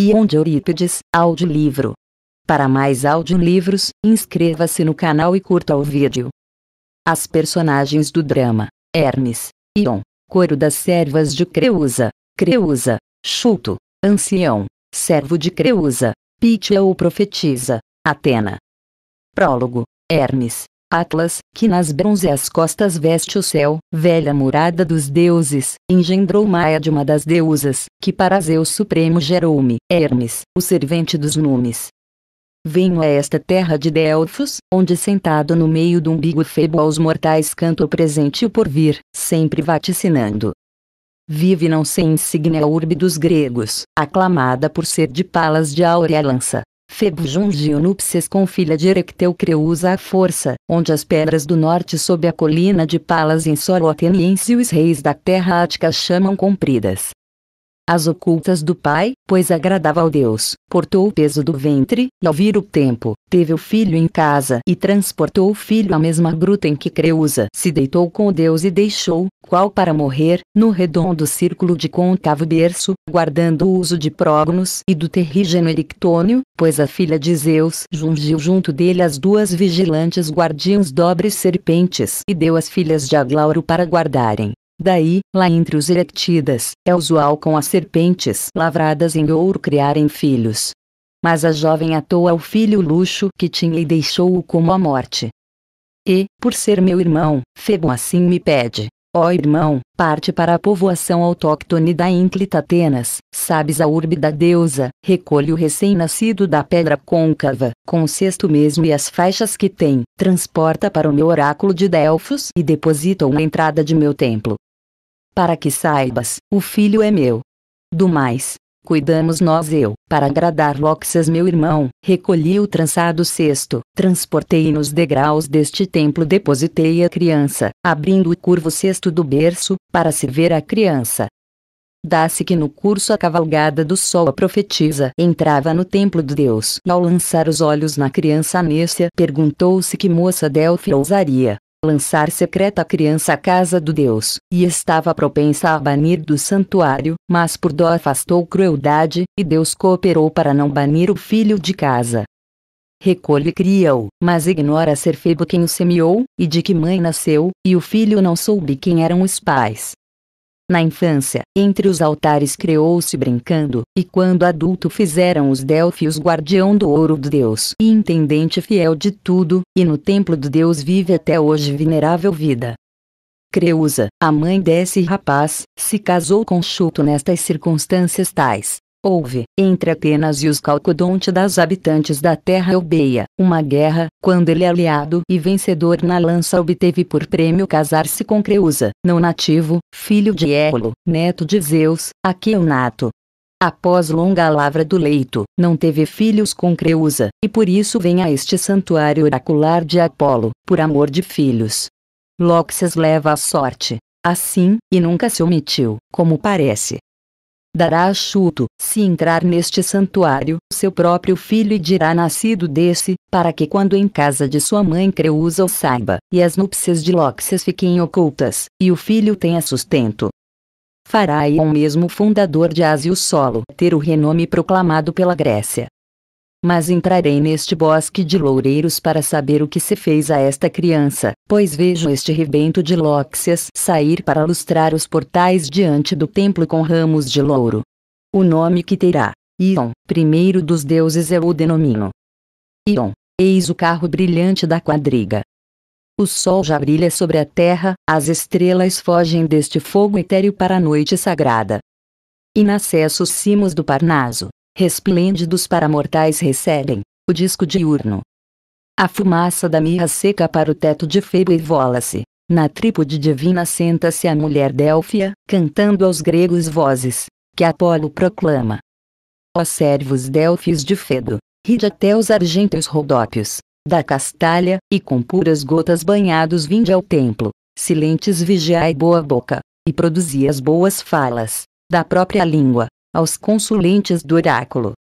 Ion de Eurípides, audiolivro. Para mais audiolivros, inscreva-se no canal e curta o vídeo. As personagens do drama: Hermes, Ion, Coro das Servas de Creusa, Creusa, Chuto, Ancião, Servo de Creusa, Pítia ou Profetisa, Atena. Prólogo: Hermes, Atlas, que nas bronzeas costas veste o céu, velha morada dos deuses, engendrou Maia de uma das deusas, que para Zeus Supremo gerou-me, Hermes, o servente dos numes. Venho a esta terra de Delfos, onde sentado no meio do umbigo febo aos mortais canto o presente e o porvir, sempre vaticinando. Vive não sem insígnia urbe dos gregos, aclamada por ser de palas de áurea lança, Febo núpcias com filha de Erecteu creusa à força, onde as pedras do norte sob a colina de Palas em Soroteniense os reis da terra ática chamam compridas as ocultas do pai, pois agradava ao Deus, portou o peso do ventre, e ao vir o tempo, teve o filho em casa e transportou o filho à mesma gruta em que Creusa se deitou com o Deus e deixou, qual para morrer, no redondo círculo de contavo berço, guardando o uso de Prógonos e do terrígeno Erictônio, pois a filha de Zeus jungiu junto dele as duas vigilantes guardiãs dobres serpentes e deu as filhas de Aglauro para guardarem Daí, lá entre os erectidas, é usual com as serpentes lavradas em ouro criarem filhos. Mas a jovem atou ao filho o luxo que tinha e deixou-o como a morte. E, por ser meu irmão, Febo assim me pede. Ó oh irmão, parte para a povoação autóctone da ínclita Atenas, sabes a urbe da deusa, recolhe o recém-nascido da pedra côncava, com o cesto mesmo e as faixas que tem, transporta para o meu oráculo de Delfos e deposita-o na entrada de meu templo para que saibas, o filho é meu. Do mais, cuidamos nós eu, para agradar Loxas meu irmão, recolhi o trançado cesto, transportei nos degraus deste templo depositei a criança, abrindo o curvo cesto do berço, para se ver a criança. Dá-se que no curso a cavalgada do sol a profetisa entrava no templo de Deus. Ao lançar os olhos na criança Anécia, perguntou-se que moça Delfi ousaria lançar secreta a criança à casa do Deus, e estava propensa a banir do santuário, mas por dó afastou crueldade, e Deus cooperou para não banir o filho de casa. Recolhe cria-o, mas ignora ser febo quem o semeou, e de que mãe nasceu, e o filho não soube quem eram os pais. Na infância, entre os altares criou-se brincando, e quando adulto fizeram os Delfios guardião do ouro do Deus e intendente fiel de tudo, e no templo do Deus vive até hoje venerável vida. Creusa, a mãe desse rapaz, se casou com Chuto nestas circunstâncias tais, Houve, entre Atenas e os das habitantes da terra Eubeia, uma guerra, quando ele é aliado e vencedor na lança obteve por prêmio casar-se com Creusa, não nativo, filho de Éolo, neto de Zeus, Aqueonato. Após longa lavra do leito, não teve filhos com Creusa, e por isso vem a este santuário oracular de Apolo, por amor de filhos. Loxias leva a sorte, assim, e nunca se omitiu, como parece dará a chuto, se entrar neste santuário, seu próprio filho e dirá nascido desse, para que quando em casa de sua mãe Creusa o saiba, e as núpcias de Lóxias fiquem ocultas, e o filho tenha sustento. Farai o mesmo fundador de Ásia o solo ter o renome proclamado pela Grécia, mas entrarei neste bosque de loureiros para saber o que se fez a esta criança, pois vejo este rebento de lóxias sair para lustrar os portais diante do templo com ramos de louro. O nome que terá, Ion, primeiro dos deuses eu o denomino. Ion, eis o carro brilhante da quadriga. O sol já brilha sobre a terra, as estrelas fogem deste fogo etéreo para a noite sagrada. Inacessos cimos do Parnaso resplêndidos para mortais recebem o disco diurno. A fumaça da mirra seca para o teto de Febo e vola-se. Na trípode divina senta-se a mulher Délfia, cantando aos gregos vozes, que Apolo proclama. Ó servos Delfis de Fedo, ride até os argênteos rodópios, da castalha, e com puras gotas banhados vinde ao templo, silentes vigiai boa boca, e produzi as boas falas, da própria língua, aos consulentes do oráculo.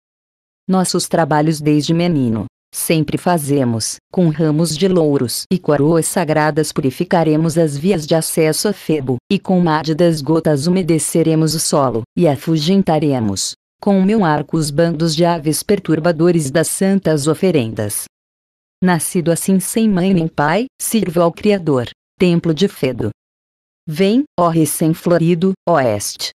Nossos trabalhos desde menino, sempre fazemos, com ramos de louros e coroas sagradas purificaremos as vias de acesso a Febo, e com mádidas gotas umedeceremos o solo, e afugentaremos, com meu arco os bandos de aves perturbadores das santas oferendas. Nascido assim sem mãe nem pai, sirvo ao Criador, templo de Fedo. Vem, ó recém-florido, oeste,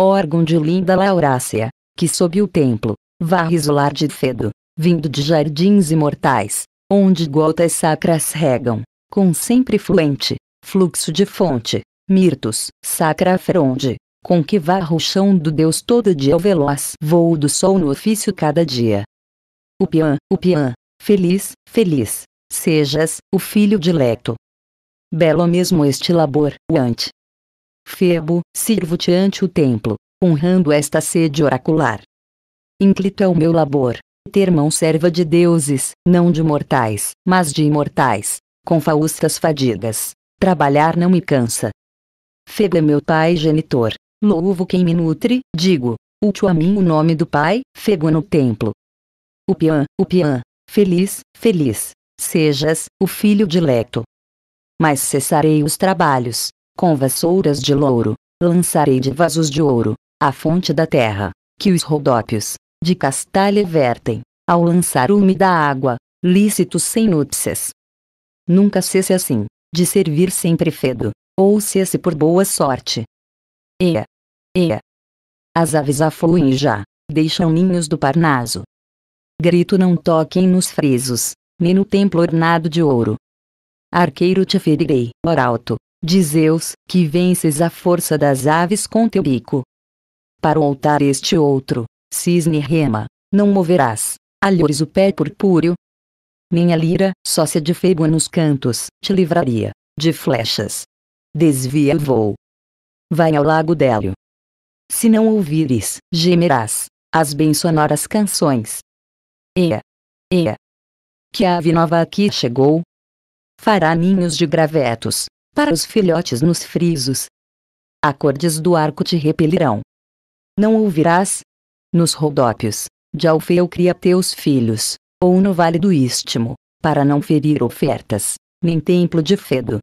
órgão de linda laurácea, que sob o templo, varre isolar de fedo, vindo de jardins imortais, onde gotas sacras regam, com sempre fluente, fluxo de fonte, mirtos, sacra fronde, com que varra o chão do Deus todo dia o veloz voo do sol no ofício cada dia. O pian, o pian, feliz, feliz, sejas, o filho dileto. Belo mesmo este labor, o ante, Febo, sirvo-te ante o templo, honrando esta sede oracular. Ínclito é o meu labor, ter mão serva de deuses, não de mortais, mas de imortais, com faustas fadigas. Trabalhar não me cansa. Febo é meu pai genitor, louvo quem me nutre, digo, útil a mim o nome do pai, Febo é no templo. O Pian, o Pian, feliz, feliz, sejas, o filho dileto. Mas cessarei os trabalhos, com vassouras de louro, lançarei de vasos de ouro, a fonte da terra, que os rodópios, de castalha vertem, ao lançar o água, lícito sem núpcias. Nunca cesse assim, de servir sempre fedo, ou cesse por boa sorte. Ea! Ea! As aves afluem já, deixam ninhos do Parnaso. Grito não toquem nos frisos, nem no templo ornado de ouro. Arqueiro te ferirei, oralto de Zeus, que vences a força das aves com teu bico. Para o altar este outro, cisne rema, não moverás, alhores o pé purpúreo. Minha lira, sócia de fêboa nos cantos, te livraria, de flechas. Desvia o voo. Vai ao lago Délio. Se não ouvires, gemerás, as bem sonoras canções. Ea! Ea! Que ave nova aqui chegou? Fará ninhos de gravetos, para os filhotes nos frisos. Acordes do arco te repelirão. Não ouvirás? Nos rodópios, de Alfeu cria teus filhos, ou no vale do Istmo, para não ferir ofertas, nem templo de Fedo.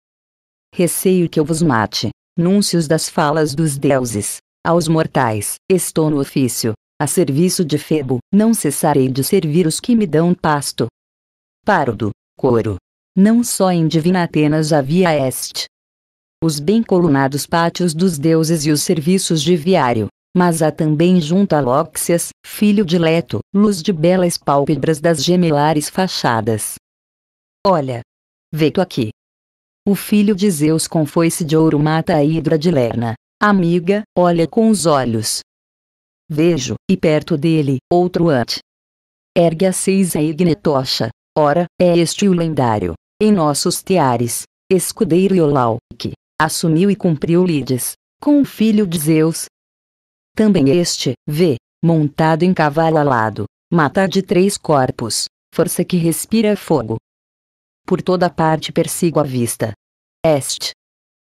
Receio que eu vos mate, núncios das falas dos deuses, aos mortais, estou no ofício, a serviço de Febo, não cessarei de servir os que me dão pasto. Pardo, couro, não só em divina Atenas havia este. Os bem colunados pátios dos deuses e os serviços de viário, mas há também junto a Lóxias, filho de Leto, luz de belas pálpebras das gemelares fachadas. Olha! Veto aqui. O filho de Zeus com foice de ouro mata a hidra de Lerna. Amiga, olha com os olhos. Vejo, e perto dele, outro ante. Ergue a seis a ignetocha. Ora, é este o lendário, em nossos teares, escudeiro Iolau, que assumiu e cumpriu lides, com o filho de Zeus. Também este, vê, montado em cavalo alado, mata de três corpos, força que respira fogo. Por toda parte persigo a vista. Este.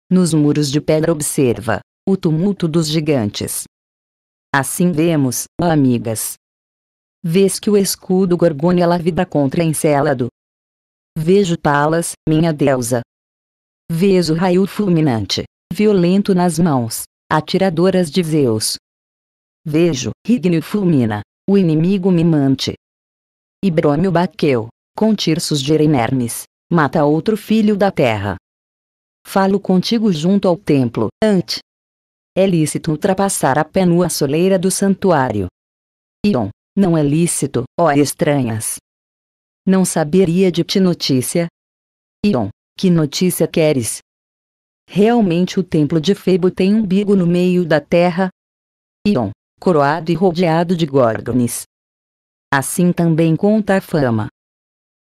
Nos muros de pedra observa, o tumulto dos gigantes. Assim vemos, amigas. Vês que o escudo Gorgônia lavida contra Encélado, Vejo Palas, minha deusa. Vejo raio fulminante, violento nas mãos, atiradoras de Zeus. Vejo, Rigno fulmina, o inimigo mimante. Ibrômio Baqueu, com tirsos de inermes, mata outro filho da terra. Falo contigo junto ao templo, ante. É lícito ultrapassar a pé nua soleira do santuário. Ion, não é lícito, ó estranhas, não saberia de ti notícia? Ion, que notícia queres? Realmente o templo de Febo tem um bigo no meio da terra? Ion, coroado e rodeado de górgones. Assim também conta a fama.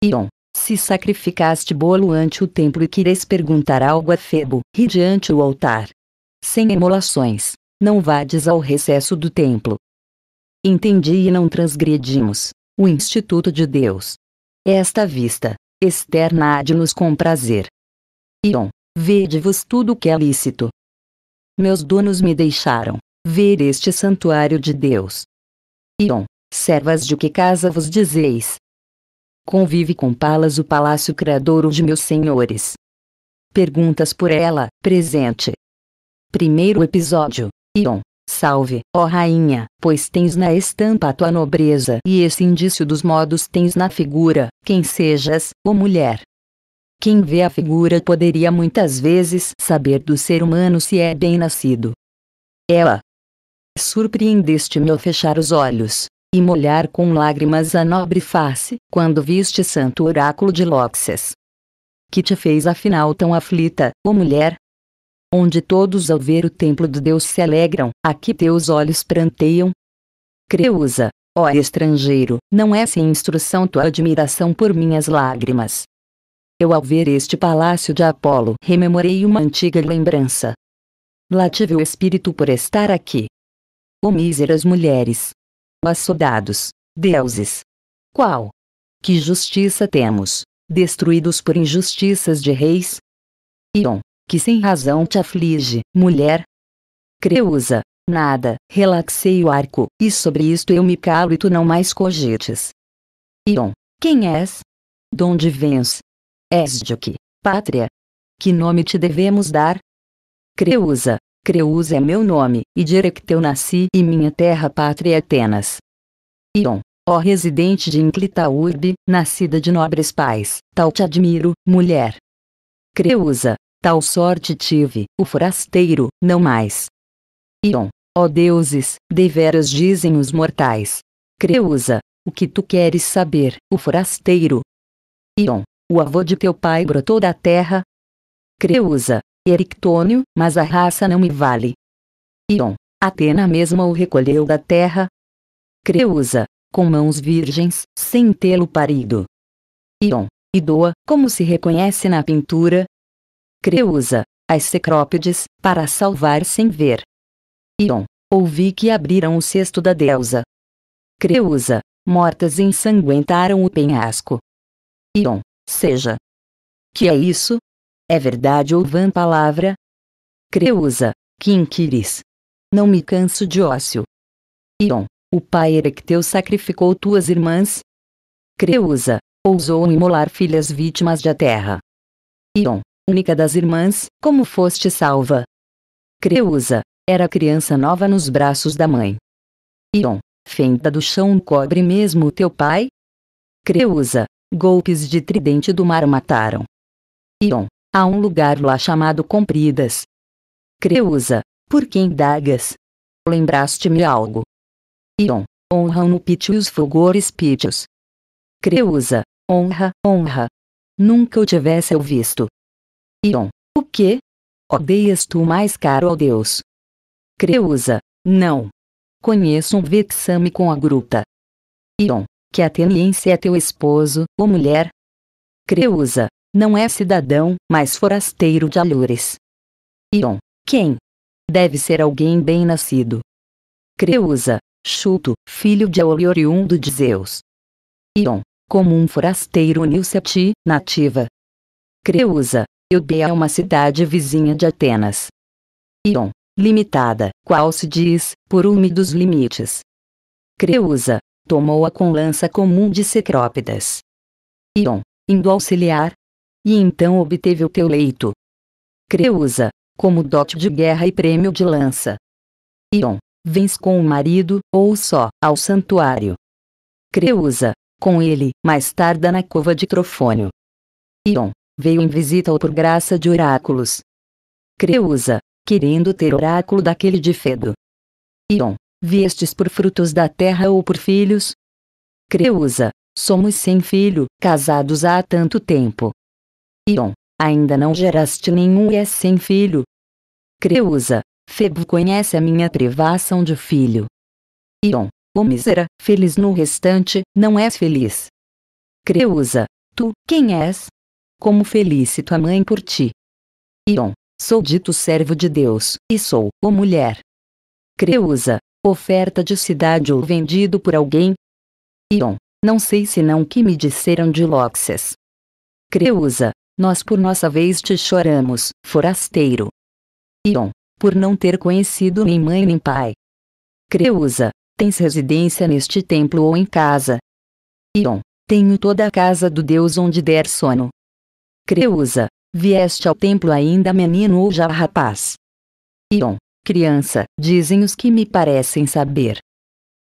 Ion, se sacrificaste bolo ante o templo e queres perguntar algo a Febo, ri diante o altar. Sem emolações, não vades ao recesso do templo. Entendi e não transgredimos o Instituto de Deus. Esta vista, externa há de nos comprazer. Ion, vede-vos tudo o que é lícito. Meus donos me deixaram ver este santuário de Deus. Ion, servas de que casa vos dizeis? Convive com Palas o palácio criador de meus senhores. Perguntas por ela, presente. Primeiro episódio, Ion, Salve, ó rainha, pois tens na estampa a tua nobreza e esse indício dos modos tens na figura, quem sejas, ou mulher. Quem vê a figura poderia muitas vezes saber do ser humano se é bem nascido. Ela. Surpreendeste-me ao fechar os olhos, e molhar com lágrimas a nobre face, quando viste santo oráculo de Loxas. Que te fez afinal tão aflita, ó mulher, onde todos ao ver o templo de Deus se alegram, aqui teus olhos pranteiam. Creusa, ó estrangeiro, não é sem instrução tua admiração por minhas lágrimas. Eu ao ver este palácio de Apolo rememorei uma antiga lembrança. Lá tive o espírito por estar aqui. Ó míseras mulheres! soldados, Deuses! Qual? Que justiça temos, destruídos por injustiças de reis? Ion, que sem razão te aflige, mulher. Creusa, nada, relaxei o arco, e sobre isto eu me calo e tu não mais cogites. Ion, quem és? Donde vens? És de que, pátria? Que nome te devemos dar? Creusa, Creusa é meu nome, e directeu nasci e minha terra pátria é Atenas. Ion, ó residente de Inclitaurbe, nascida de nobres pais, tal te admiro, mulher. Creusa, tal sorte tive, o forasteiro, não mais. Ion. Ó deuses, deveras dizem os mortais. Creusa, o que tu queres saber, o forasteiro? Ion. O avô de teu pai brotou da terra? Creusa. Erictônio, mas a raça não me vale. Ion. Atena mesma o recolheu da terra? Creusa. Com mãos virgens, sem tê-lo parido. Ion. Idoa, como se reconhece na pintura, Creusa, as Cecrópides, para salvar sem ver. Ion, ouvi que abriram o cesto da deusa. Creusa, mortas ensanguentaram o penhasco. Ion, seja. Que é isso? É verdade ou vã palavra? Creusa, que inquiris. Não me canso de ócio. Ion, o pai Erecteu sacrificou tuas irmãs? Creusa, ousou imolar filhas vítimas da terra. Ion, única das irmãs, como foste salva. Creusa, era criança nova nos braços da mãe. Ion, fenda do chão cobre mesmo teu pai? Creusa, golpes de tridente do mar mataram. Ion, há um lugar lá chamado Compridas. Creusa, por quem dagas? Lembraste-me algo? Ion, honram no pítio os fulgores pítios. Creusa, honra, honra. Nunca o tivesse eu visto. Ion. O que? Odeias tu mais caro ao Deus? Creusa. Não. Conheço um vexame com a gruta. Ion. Que ateniense é teu esposo, ou mulher? Creusa. Não é cidadão, mas forasteiro de Alures. Ion. Quem? Deve ser alguém bem nascido. Creusa. Chuto, filho de Auli oriundo de Zeus. Ion. Como um forasteiro uniu-se a ti, nativa. Creusa, Eubéia é uma cidade vizinha de Atenas. Ion, limitada, qual se diz, por úmidos limites. Creusa, tomou-a com lança comum de Cecrópidas. Ion, indo auxiliar. E então obteve o teu leito. Creusa, como dote de guerra e prêmio de lança. Ion, vens com o marido, ou só, ao santuário. Creusa, com ele, mais tarda na cova de Trofônio. Ion, veio em visita ou por graça de oráculos. Creusa, querendo ter oráculo daquele de Fedo. Ion, viestes por frutos da terra ou por filhos? Creusa, somos sem filho, casados há tanto tempo. Ion, ainda não geraste nenhum e é sem filho. Creusa, Febo conhece a minha privação de filho. Ion, o mísera, feliz no restante, não és feliz. Creusa, tu, quem és? como feliz tua mãe por ti. Ion, sou dito servo de Deus, e sou, o mulher. Creusa, oferta de cidade ou vendido por alguém. Ion, não sei senão o que me disseram de Loxes. Creusa, nós por nossa vez te choramos, forasteiro. Ion, por não ter conhecido nem mãe nem pai. Creusa, tens residência neste templo ou em casa. Ion, tenho toda a casa do Deus onde der sono, Creusa, vieste ao templo ainda menino ou já rapaz? Ion, criança, dizem os que me parecem saber.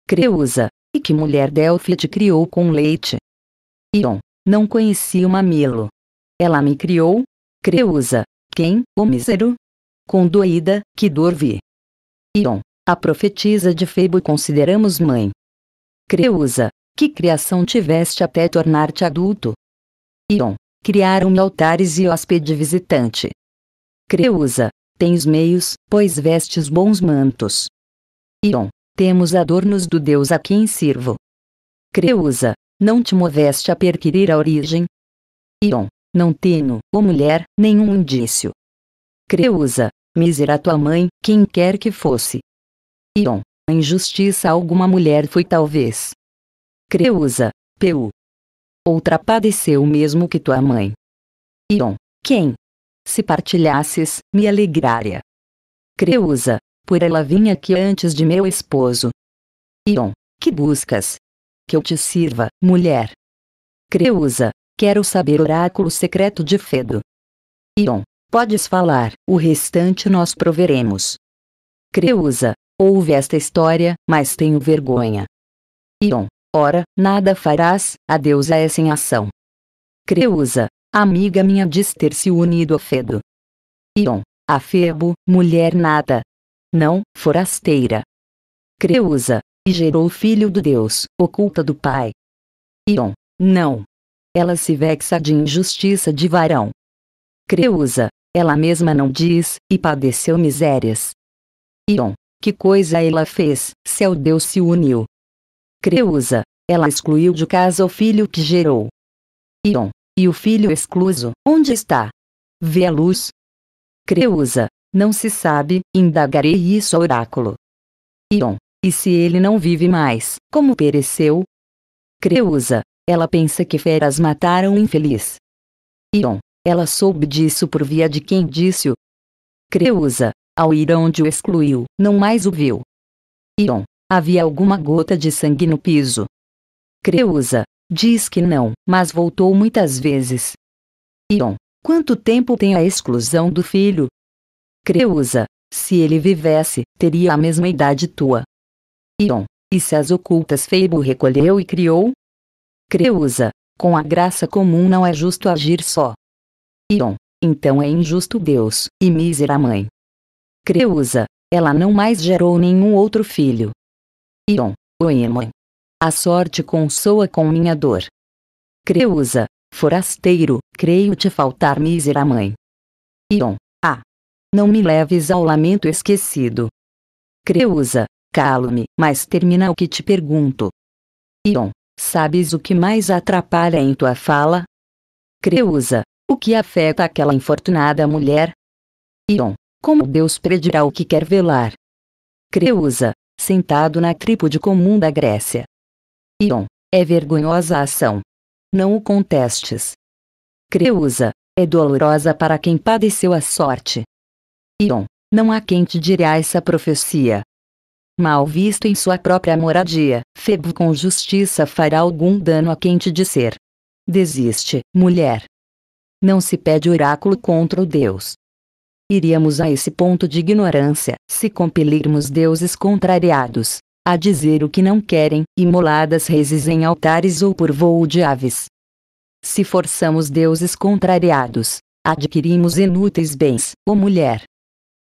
Creusa, e que mulher Delphi te criou com leite? Ion, não conheci o mamilo. Ela me criou? Creusa, quem, o mísero? Condoída, que dor vi. Ion, a profetisa de Febo consideramos mãe. Creusa, que criação tiveste até tornar-te adulto? Ion, criaram-me altares e hóspede visitante. Creusa, tens meios, pois vestes bons mantos. Ion, temos adornos do Deus a quem sirvo. Creusa, não te moveste a perquirir a origem? Ion, não tenho, ou mulher, nenhum indício. Creusa, mísera tua mãe, quem quer que fosse. Ion, injustiça alguma mulher foi talvez. Creusa, Peu, outra padeceu o mesmo que tua mãe. Ion, quem? Se partilhasses, me alegraria. Creusa, por ela vinha aqui antes de meu esposo. Ion, que buscas? Que eu te sirva, mulher. Creusa, quero saber oráculo secreto de Fedo. Ion, podes falar, o restante nós proveremos. Creusa, ouve esta história, mas tenho vergonha. Ion, Ora, nada farás, a deusa é sem ação. Creusa, amiga minha diz ter se unido a Fedo. Ion, a Febo, mulher nada. Não, forasteira. Creusa, e gerou o filho do Deus, oculta do Pai. Ion, não. Ela se vexa de injustiça de varão. Creusa, ela mesma não diz, e padeceu misérias. Ion, que coisa ela fez, se ao Deus se uniu, Creusa, ela excluiu de casa o filho que gerou. Ion, e o filho excluso, onde está? Vê a luz. Creusa, não se sabe, indagarei isso ao oráculo. Ion, e se ele não vive mais, como pereceu? Creusa, ela pensa que feras mataram o infeliz. Ion, ela soube disso por via de quem disse-o. Creusa, ao ir onde o excluiu, não mais o viu. Ion, Havia alguma gota de sangue no piso. Creusa. Diz que não, mas voltou muitas vezes. Ion. Quanto tempo tem a exclusão do filho? Creusa. Se ele vivesse, teria a mesma idade tua. Ion. E se as ocultas Feibo recolheu e criou? Creusa. Com a graça comum não é justo agir só. Ion. Então é injusto Deus, e mísera mãe. Creusa. Ela não mais gerou nenhum outro filho, Ion, Oema. A sorte consoa com minha dor. Creusa, forasteiro, creio te faltar mísera mãe. Ion, ah! Não me leves ao lamento esquecido. Creusa, calo-me, mas termina o que te pergunto. Ion, sabes o que mais atrapalha em tua fala? Creusa, o que afeta aquela infortunada mulher? Ion, como Deus predirá o que quer velar? Creusa, sentado na trípode comum da Grécia. Ion, é vergonhosa a ação. Não o contestes. Creusa, é dolorosa para quem padeceu a sorte. Ion, não há quem te dirá essa profecia. Mal visto em sua própria moradia, Febo com justiça fará algum dano a quem te disser. Desiste, mulher. Não se pede oráculo contra o Deus, Iríamos a esse ponto de ignorância se compelirmos deuses contrariados a dizer o que não querem, imoladas reses em altares ou por voo de aves. Se forçamos deuses contrariados, adquirimos inúteis bens, ou mulher.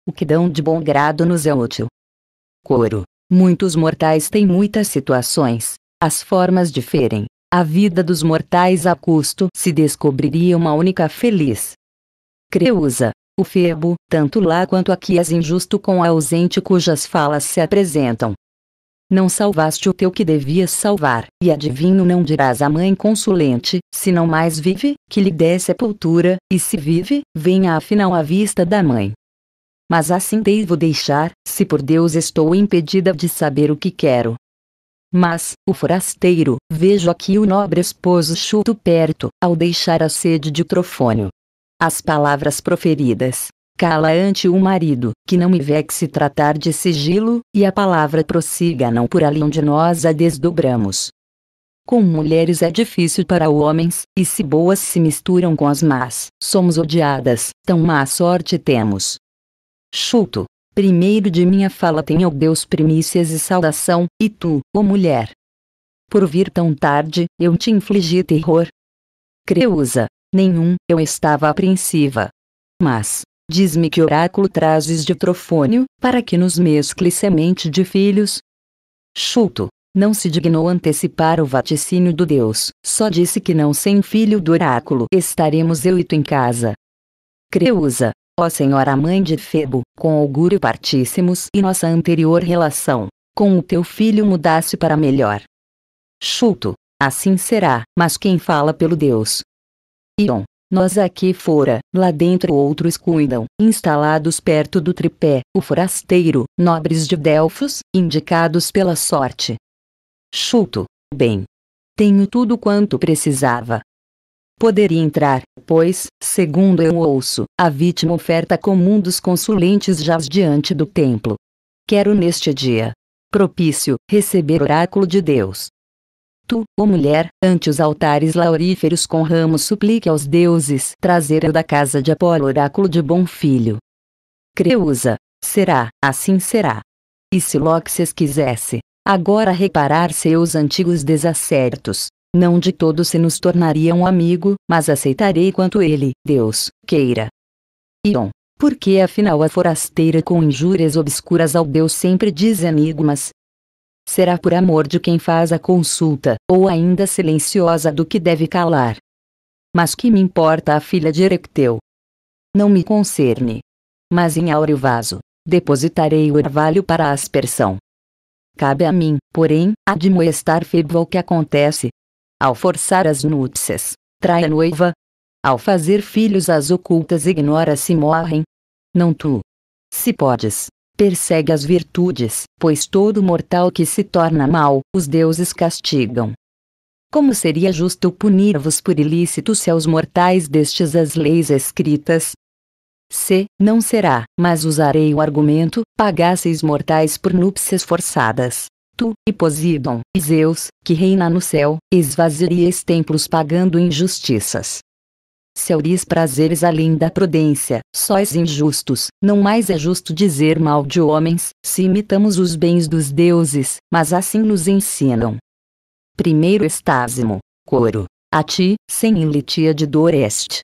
O que dão de bom grado nos é útil. Coro. Muitos mortais têm muitas situações, as formas diferem. A vida dos mortais a custo se descobriria uma única feliz. Creusa. O febo, tanto lá quanto aqui és injusto com a ausente cujas falas se apresentam. Não salvaste o teu que devias salvar, e adivinho não dirás à mãe consulente, se não mais vive, que lhe dê sepultura, e se vive, venha afinal à vista da mãe. Mas assim devo deixar, se por Deus estou impedida de saber o que quero. Mas, o forasteiro, vejo aqui o nobre esposo chuto perto, ao deixar a sede de trofônio, as palavras proferidas. Cala ante o marido, que não me vexe tratar de sigilo, e a palavra prossiga não por ali onde nós a desdobramos. Com mulheres é difícil para homens, e se boas se misturam com as más, somos odiadas, tão má sorte temos. Chuto. Primeiro de minha fala tenha o Deus primícias e saudação, e tu, ó oh mulher. Por vir tão tarde, eu te infligi terror. Creusa, nenhum, eu estava apreensiva. Mas, diz-me que oráculo trazes de Trofônio, para que nos mescle semente de filhos? Chuto, não se dignou antecipar o vaticínio do Deus, só disse que não sem filho do oráculo estaremos eu e tu em casa. Creusa, ó Senhora Mãe de Febo, com augúrio partíssemos e nossa anterior relação, com o teu filho mudasse para melhor. Chuto, assim será, mas quem fala pelo Deus, nós aqui fora, lá dentro outros cuidam, instalados perto do tripé, o forasteiro, nobres de Delfos, indicados pela sorte. Chuto. Bem. Tenho tudo quanto precisava. Poderia entrar, pois, segundo eu ouço, a vítima oferta comum dos consulentes jaz diante do templo. Quero neste dia propício receber oráculo de Deus, tu, ó mulher, ante os altares lauríferos com ramos suplique aos deuses trazer da casa de Apolo oráculo de bom filho. Creusa, será, assim será. E se Lóxes quisesse, agora reparar seus antigos desacertos, não de todo se nos tornaria um amigo, mas aceitarei quanto ele, Deus, queira. Ion. Porque afinal a forasteira com injúrias obscuras ao Deus sempre diz enigmas, será por amor de quem faz a consulta, ou ainda silenciosa do que deve calar. Mas que me importa a filha de Erecteu? Não me concerne. Mas em áureo vaso, depositarei o orvalho para aspersão. Cabe a mim, porém, admoestar Febo o que acontece. Ao forçar as núpcias, trai a noiva. Ao fazer filhos as ocultas ignora se morrem. Não tu. Se podes, persegue as virtudes, pois todo mortal que se torna mal, os deuses castigam. Como seria justo punir-vos por ilícito se aos mortais destes as leis escritas? Se, não será, mas usarei o argumento, pagasseis mortais por núpcias forçadas. Tu, e Posidon, e Zeus, que reina no céu, esvaziareis templos pagando injustiças. Seuris prazeres além da prudência, sois injustos, não mais é justo dizer mal de homens, se imitamos os bens dos deuses, mas assim nos ensinam. Primeiro estásimo, coro, a ti, sem ilitia de dor este.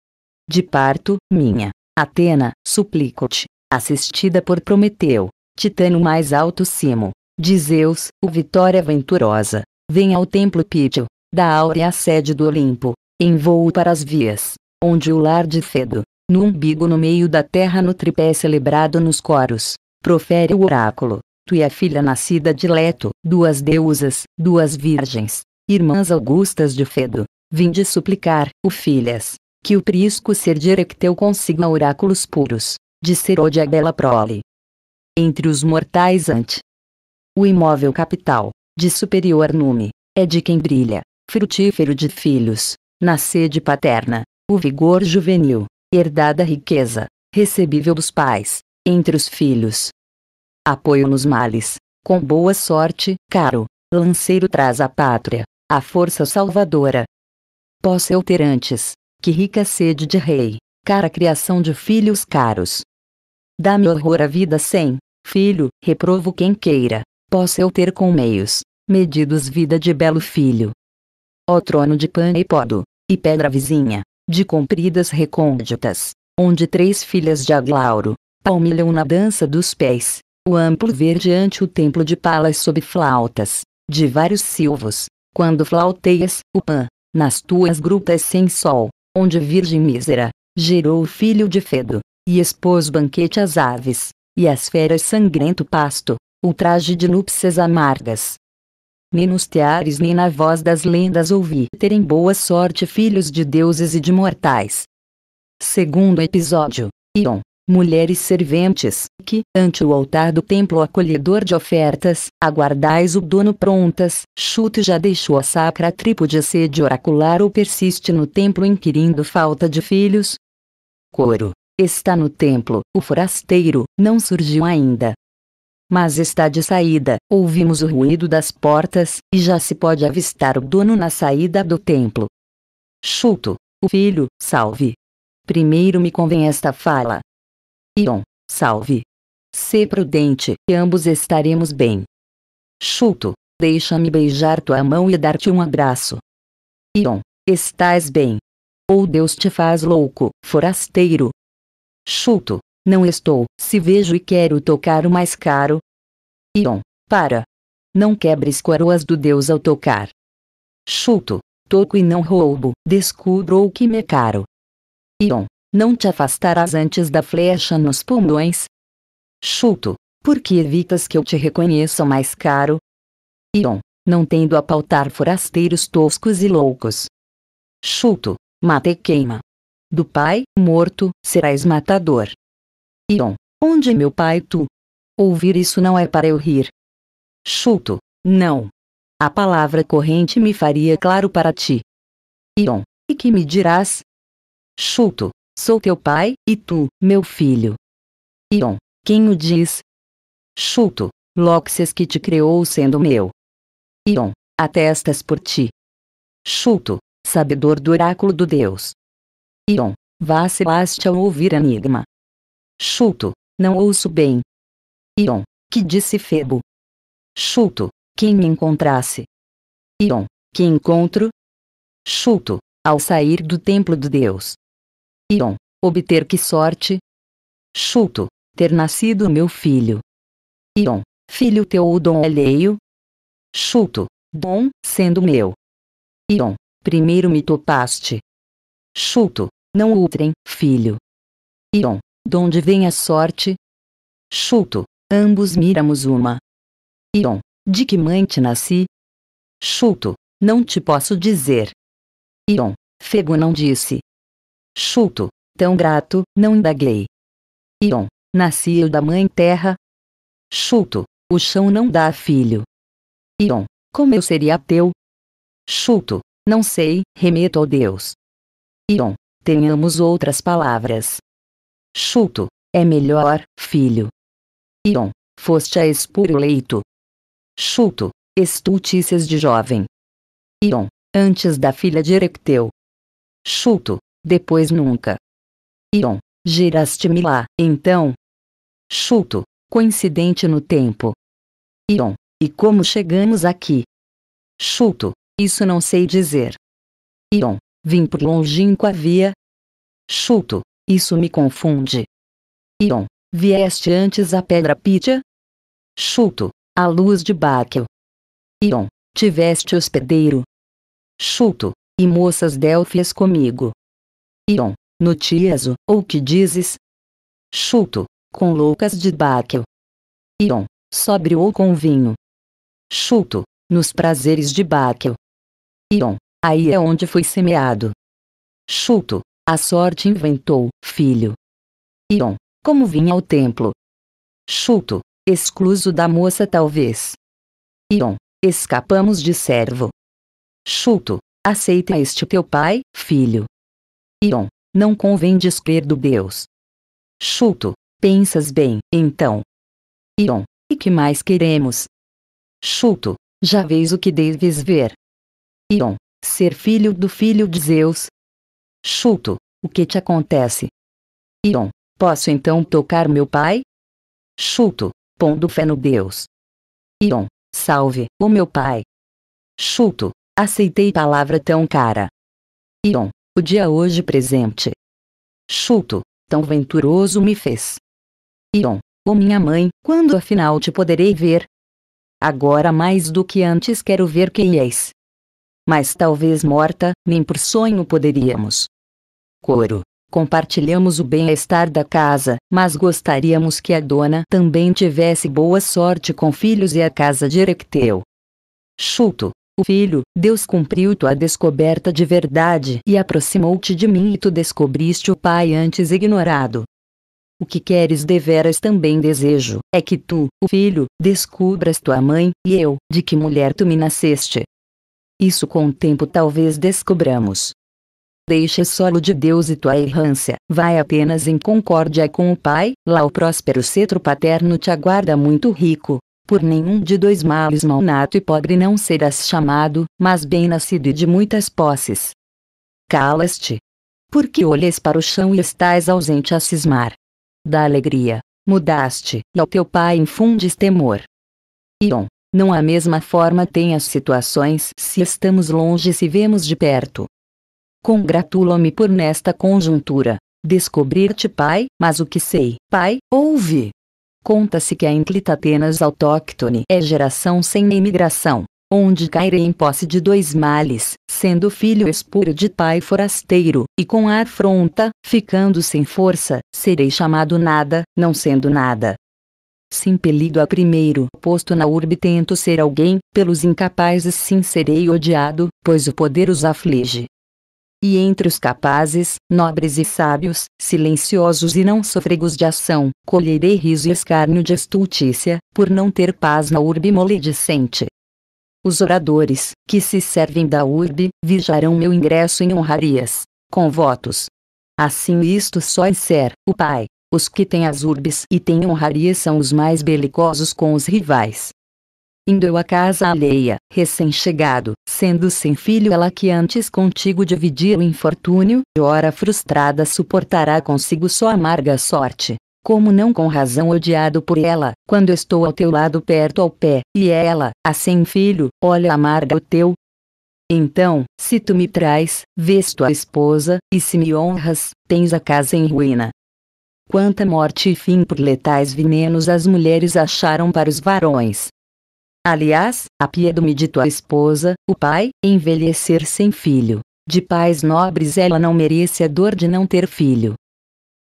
De parto, minha, Atena, suplico-te, assistida por Prometeu, titano mais alto cimo, de Zeus, o vitória venturosa, vem ao templo Pídio, da áurea sede do Olimpo, em voo para as vias, onde o lar de Fedo, no umbigo no meio da terra no tripé celebrado nos coros, profere o oráculo, tu e a filha nascida de Leto, duas deusas, duas virgens, irmãs augustas de Fedo, vinde suplicar, o filhas, que o prisco ser directeu consigna oráculos puros, de Serode a bela prole. Entre os mortais ante o imóvel capital, de superior nume, é de quem brilha, frutífero de filhos, na sede paterna, o vigor juvenil, herdada riqueza, recebível dos pais, entre os filhos. Apoio nos males, com boa sorte, caro, lanceiro traz a pátria, a força salvadora. eu ter antes que rica sede de rei, cara criação de filhos caros. Dá-me horror a vida sem, filho, reprovo quem queira, possa eu ter com meios, medidos vida de belo filho. Ó trono de pano e podo, e pedra vizinha, de compridas recônditas, onde três filhas de Aglauro palmilham na dança dos pés, o amplo verde ante o templo de Palas sob flautas, de vários silvos, quando flauteias o pan, nas tuas grutas sem sol, onde virgem mísera, gerou o filho de Fedo, e expôs banquete às aves, e às feras sangrento pasto, o traje de núpcias amargas, nem nos teares nem na voz das lendas ouvi terem boa sorte filhos de deuses e de mortais. Segundo episódio, Ion, mulheres serventes, que, ante o altar do templo acolhedor de ofertas, aguardais o dono prontas, chute já deixou a sacra trípode de sede oracular ou persiste no templo inquirindo falta de filhos? Coro. Está no templo, o forasteiro, não surgiu ainda, mas está de saída. Ouvimos o ruído das portas, e já se pode avistar o dono na saída do templo. Chuto, o filho, salve. Primeiro me convém esta fala. Ion, salve. Sê prudente, que ambos estaremos bem. Chuto, deixa-me beijar tua mão e dar-te um abraço. Ion, estás bem. Ou Deus te faz louco, forasteiro. Chuto, não estou, se vejo e quero tocar o mais caro. Ion, para. Não quebres coroas do Deus ao tocar. Chuto, toco e não roubo, descubro o que me é caro. Ion, não te afastarás antes da flecha nos pulmões? Chuto, que evitas que eu te reconheça o mais caro? Ion, não tendo a pautar forasteiros toscos e loucos. Chuto, mata e queima. Do pai, morto, serás matador. Ion, onde meu pai tu? Ouvir isso não é para eu rir. Chuto, não. A palavra corrente me faria claro para ti. Ion, e que me dirás? Chuto, sou teu pai, e tu, meu filho. Ion, quem o diz? Chuto, Lóxias que te criou sendo meu. Ion, atestas por ti. Chuto, sabedor do oráculo do Deus. Ion, vacilaste ao ouvir enigma. Chuto, não ouço bem. Ion, que disse Febo. Chuto, quem me encontrasse. Ion, que encontro? Chuto, ao sair do templo do Deus. Ion, obter que sorte? Chuto, ter nascido meu filho. Ion, filho teu ou dom alheio? É Chuto, dom, sendo meu. Ion, primeiro me topaste. Chuto, não outrem, filho. Ion, Donde vem a sorte? Chuto, ambos miramos uma. Ion, de que mãe te nasci? Chuto, não te posso dizer. Ion, Fego não disse. Chuto, tão grato, não indaguei. Ion, nasci eu da mãe terra? Chuto, o chão não dá filho. Ion, como eu seria teu? Chuto, não sei, remeto ao Deus. Ion, tenhamos outras palavras. Chuto, é melhor, filho. Ion, foste a expor o leito. Chuto, estultícias de jovem. Ion, antes da filha de Erecteu. Chuto, depois nunca. Ion, giraste-me lá, então. Chuto, coincidente no tempo. Ion, e como chegamos aqui? Chuto, isso não sei dizer. Ion, vim por longínqua via. Chuto, isso me confunde. Ion, vieste antes a pedra pítia? Chuto, a luz de Báquio. Ion, tiveste hospedeiro? Chuto, e moças délfias comigo. Ion, no Tiaso, ou que dizes? Chuto, com loucas de Báquio. Ion, sóbrio ou com vinho. Chuto, nos prazeres de Báquio. Ion, aí é onde fui semeado. Chuto, a sorte inventou, filho. Ion, como vinha ao templo? Chuto, excluso da moça talvez. Ion, escapamos de servo. Chuto, aceita este teu pai, filho. Ion, não convém descer do Deus. Chuto, pensas bem, então. Ion, e que mais queremos? Chuto, já vês o que deves ver. Ion, ser filho do filho de Zeus, Chuto, o que te acontece? Ion, posso então tocar meu pai? Chuto, pondo fé no Deus. Ion, salve, o meu pai. Chuto, aceitei palavra tão cara. Ion, o dia hoje presente. Chuto, tão venturoso me fez. Ion, ô minha mãe, quando afinal te poderei ver? Agora mais do que antes quero ver quem és. Mas talvez morta, nem por sonho poderíamos coro. Compartilhamos o bem-estar da casa, mas gostaríamos que a dona também tivesse boa sorte com filhos e a casa de Erecteu. Chuto. O filho, Deus cumpriu tua descoberta de verdade e aproximou-te de mim e tu descobriste o Pai antes ignorado. O que queres deveras também desejo, é que tu, o filho, descubras tua mãe, e eu, de que mulher tu me nasceste. Isso com o tempo talvez descobramos. Deixa solo de Deus e tua errância. Vai apenas em concórdia com o Pai, lá o próspero cetro paterno te aguarda muito rico. Por nenhum de dois males mal nato e pobre não serás chamado, mas bem nascido e de muitas posses. Calas-te. Porque olhas para o chão e estás ausente a cismar. Da alegria, mudaste, e ao teu pai infundes temor. Ion, não a mesma forma tem as situações se estamos longe e se vemos de perto. Congratulo-me por nesta conjuntura. Descobrir-te, pai, mas o que sei, pai, ouve. Conta-se que a ínclita Atenas autóctone é geração sem imigração, onde cairei em posse de dois males, sendo filho espúrio de pai forasteiro, e com a afronta, ficando sem força, serei chamado nada, não sendo nada. Se impelido a primeiro posto na urbe tento ser alguém, pelos incapazes sim serei odiado, pois o poder os aflige, e entre os capazes, nobres e sábios, silenciosos e não sôfregos de ação, colherei riso e escárnio de estultícia, por não ter paz na urbe moledicente. Os oradores, que se servem da urbe, vigiarão meu ingresso em honrarias, com votos. Assim isto só é ser, o pai. Os que têm as urbes e têm honrarias são os mais belicosos com os rivais indo à casa alheia, recém-chegado, sendo sem filho ela que antes contigo dividia o infortúnio, ora frustrada suportará consigo só amarga sorte. Como não com razão odiado por ela, quando estou ao teu lado perto ao pé, e ela, a sem filho, olha amarga o teu. Então, se tu me traz, vês tua esposa, e se me honras, tens a casa em ruína. Quanta morte e fim por letais venenos as mulheres acharam para os varões, Aliás, a Piedo me dito a esposa, o pai, envelhecer sem filho. De pais nobres ela não merece a dor de não ter filho.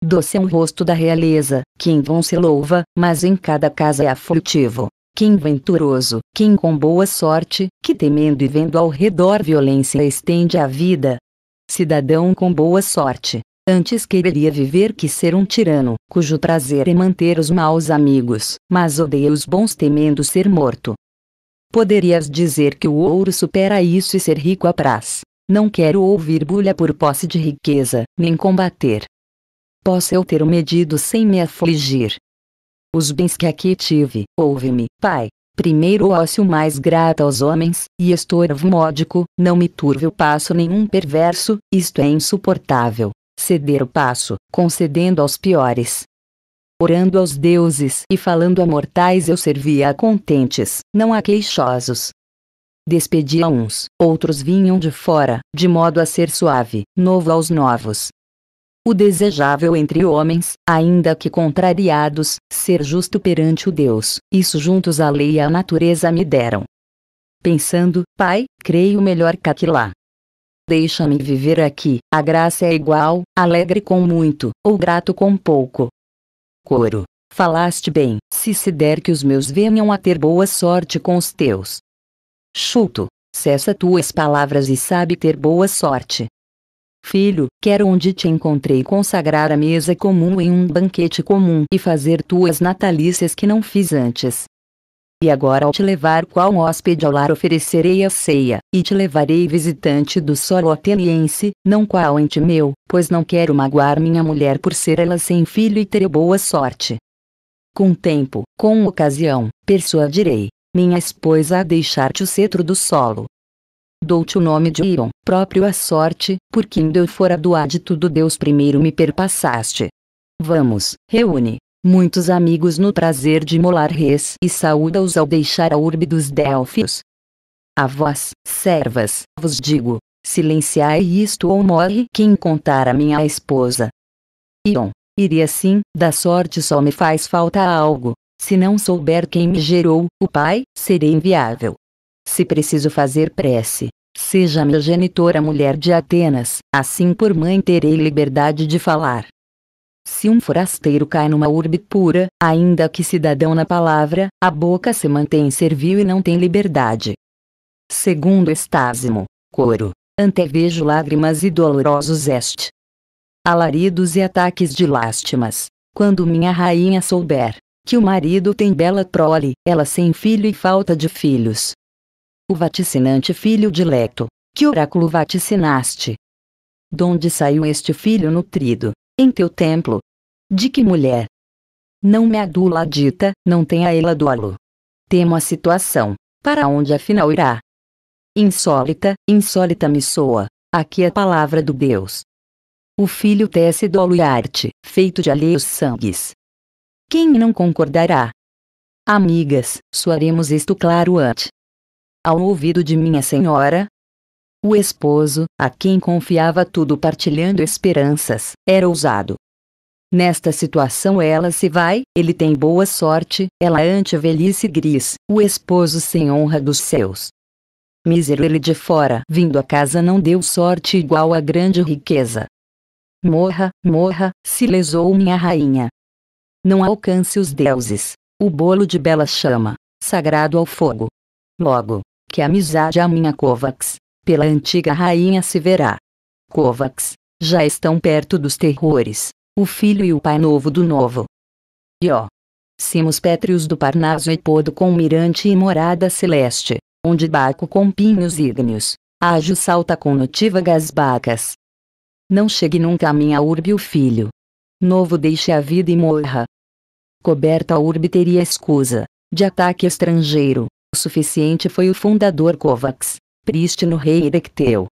Doce é um rosto da realeza, que em vão se louva, mas em cada casa é aflutivo. Quem venturoso, quem com boa sorte, que temendo e vendo ao redor violência estende a vida. Cidadão com boa sorte, antes quereria viver que ser um tirano, cujo prazer é manter os maus amigos, mas odeia os bons temendo ser morto. Poderias dizer que o ouro supera isso e ser rico apraz. Não quero ouvir bulha por posse de riqueza, nem combater. Posso eu ter o medido sem me afligir. Os bens que aqui tive, ouve-me, pai, Primeiro o ócio mais grato aos homens, e estorvo módico, não me turve o passo nenhum perverso, isto é insuportável. Ceder o passo, concedendo aos piores, orando aos deuses e falando a mortais eu servia a contentes, não a queixosos. Despedia uns, outros vinham de fora, de modo a ser suave, novo aos novos. O desejável entre homens, ainda que contrariados, ser justo perante o Deus, isso juntos a lei e a natureza me deram. Pensando, Pai, creio melhor que lá. deixa-me viver aqui, a graça é igual, alegre com muito, ou grato com pouco, Coro, falaste bem, se se der que os meus venham a ter boa sorte com os teus. Chuto, cessa tuas palavras e sabe ter boa sorte. Filho, quero onde te encontrei consagrar a mesa comum em um banquete comum e fazer tuas natalícias que não fiz antes. E agora ao te levar qual hóspede ao lar oferecerei a ceia, e te levarei visitante do solo ateniense, não qual ente meu, pois não quero magoar minha mulher por ser ela sem filho e ter boa sorte. Com tempo, com ocasião, persuadirei, minha esposa a deixar-te o cetro do solo. Dou-te o nome de Iron, próprio à sorte, por quem eu fora do ádito do Deus primeiro me perpassaste. Vamos, reúne, muitos amigos no prazer de molar res e saúda-os ao deixar a urbe dos Delfios. A vós, servas, vos digo, silenciai isto ou morre quem contar a minha esposa. Ion, iria sim, da sorte só me faz falta algo, se não souber quem me gerou, o pai, serei inviável. Se preciso fazer prece, seja minha genitora mulher de Atenas, assim por mãe terei liberdade de falar. Se um forasteiro cai numa urbe pura, ainda que cidadão na palavra, a boca se mantém servil e não tem liberdade. Segundo Estásimo, coro, antevejo lágrimas e dolorosos este. Alaridos e ataques de lástimas. Quando minha rainha souber que o marido tem bela prole, ela sem filho e falta de filhos. O vaticinante filho dileto, que oráculo vaticinaste? Donde saiu este filho nutrido, em teu templo. De que mulher? Não me adula a dita, não tenha ela dolo. Temo a situação, para onde afinal irá? Insólita, insólita me soa, aqui é a palavra do Deus. O filho tece dolo e arte, feito de alheios sangues. Quem não concordará? Amigas, soaremos isto claro ante. Ao ouvido de minha senhora, o esposo, a quem confiava tudo partilhando esperanças, era ousado. Nesta situação ela se vai, ele tem boa sorte, ela ante a velhice gris, o esposo sem honra dos seus. Mísero ele de fora, vindo a casa não deu sorte igual à grande riqueza. Morra, morra, se lesou minha rainha. Não alcance os deuses. O bolo de bela chama, sagrado ao fogo. Logo, que amizade a minha Kovacs, pela antiga rainha se verá. Kovacs, já estão perto dos terrores, o filho e o pai novo do novo. Ió. Cimos pétreos do Parnaso e Podo com mirante e morada celeste, onde Baco com pinhos ígneos, ágio salta com notívagas bacas. Não chegue nunca a minha urbe o filho. Novo deixe a vida e morra. Coberta a urbe teria escusa, de ataque estrangeiro, o suficiente foi o fundador Kovacs, Prístino Rei Erecteu.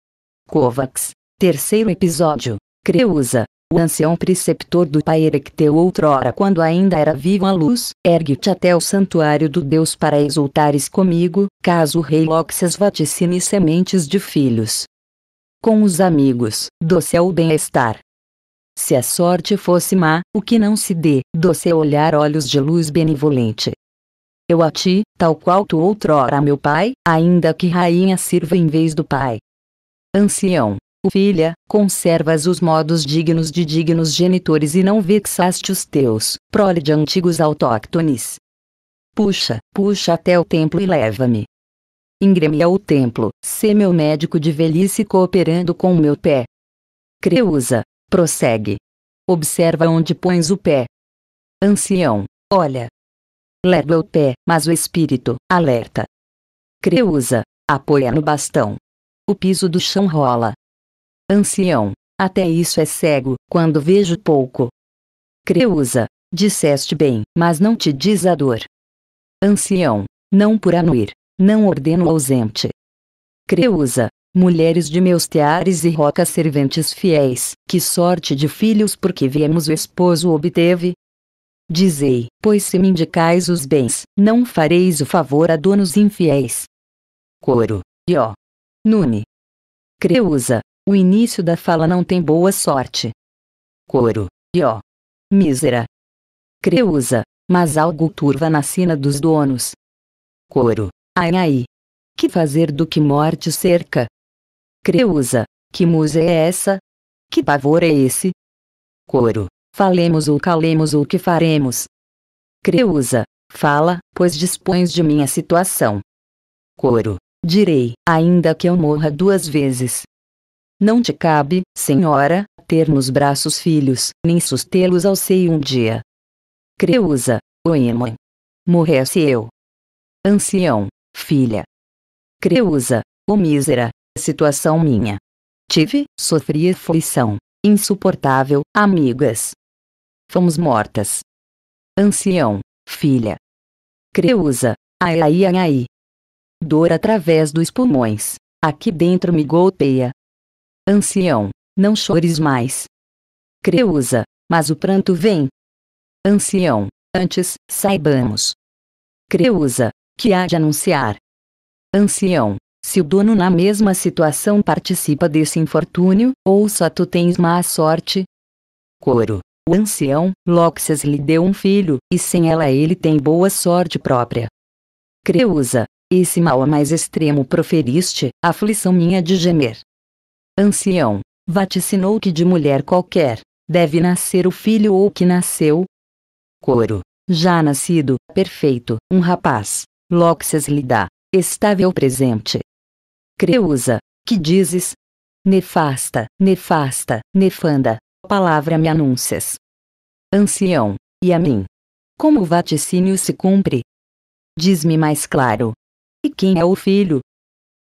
Kovacs, terceiro episódio, Creusa, o ancião preceptor do pai Erecteu outrora quando ainda era vivo a luz, ergue-te até o santuário do Deus para exultares comigo, caso o rei Loxias vaticine sementes de filhos. Com os amigos, doce é o bem-estar. Se a sorte fosse má, o que não se dê, doce é olhar olhos de luz benevolente, eu a ti, tal qual tu outrora meu pai, ainda que rainha sirva em vez do pai. Ancião. O filha, conservas os modos dignos de dignos genitores e não vexaste os teus, prole de antigos autóctones. Puxa, puxa até o templo e leva-me. Ingreme ao templo, sê meu médico de velhice cooperando com o meu pé. Creusa, prossegue. Observa onde pões o pé. Ancião, olha, Leva o pé, mas o espírito, alerta. Creusa, apoia no bastão. O piso do chão rola. Ancião, até isso é cego, quando vejo pouco. Creusa, disseste bem, mas não te diz a dor. Ancião, não por anuir, não ordeno ausente. Creusa, mulheres de meus teares e rocas serventes fiéis, que sorte de filhos porque viemos o esposo obteve, Dizei, pois se me indicais os bens, não fareis o favor a donos infiéis. Coro. Ió. Nune. Creusa, o início da fala não tem boa sorte. Coro. Ió. Mísera. Creusa, mas algo turva na sina dos donos. Coro. Ai ai. Que fazer do que morte cerca? Creusa, que musa é essa? Que pavor é esse? Coro falemos ou calemos ou que faremos. Creusa, fala, pois dispões de minha situação. Coro, direi, ainda que eu morra duas vezes. Não te cabe, senhora, ter nos braços filhos, nem sustê-los ao seio um dia. Creusa, oema. Morresse eu. Ancião, filha. Creusa, o mísera, situação minha. Tive, sofri aflição, insuportável, amigas, fomos mortas. Ancião, filha. Creusa, ai ai ai ai. Dor através dos pulmões, aqui dentro me golpeia. Ancião, não chores mais. Creusa, mas o pranto vem. Ancião, antes, saibamos. Creusa, que há de anunciar. Ancião, se o dono na mesma situação participa desse infortúnio, ou só tu tens má sorte? Coro, o ancião, Loxias lhe deu um filho, e sem ela ele tem boa sorte própria. Creusa, esse mal a mais extremo proferiste, aflição minha de gemer. Ancião, vaticinou que de mulher qualquer, deve nascer o filho ou que nasceu. Coro, já nascido, perfeito, um rapaz, Loxias lhe dá, estável presente. Creusa, que dizes? Nefasta, nefasta, nefanda, palavra me anuncias. Ancião, e a mim? Como o vaticínio se cumpre? Diz-me mais claro. E quem é o filho?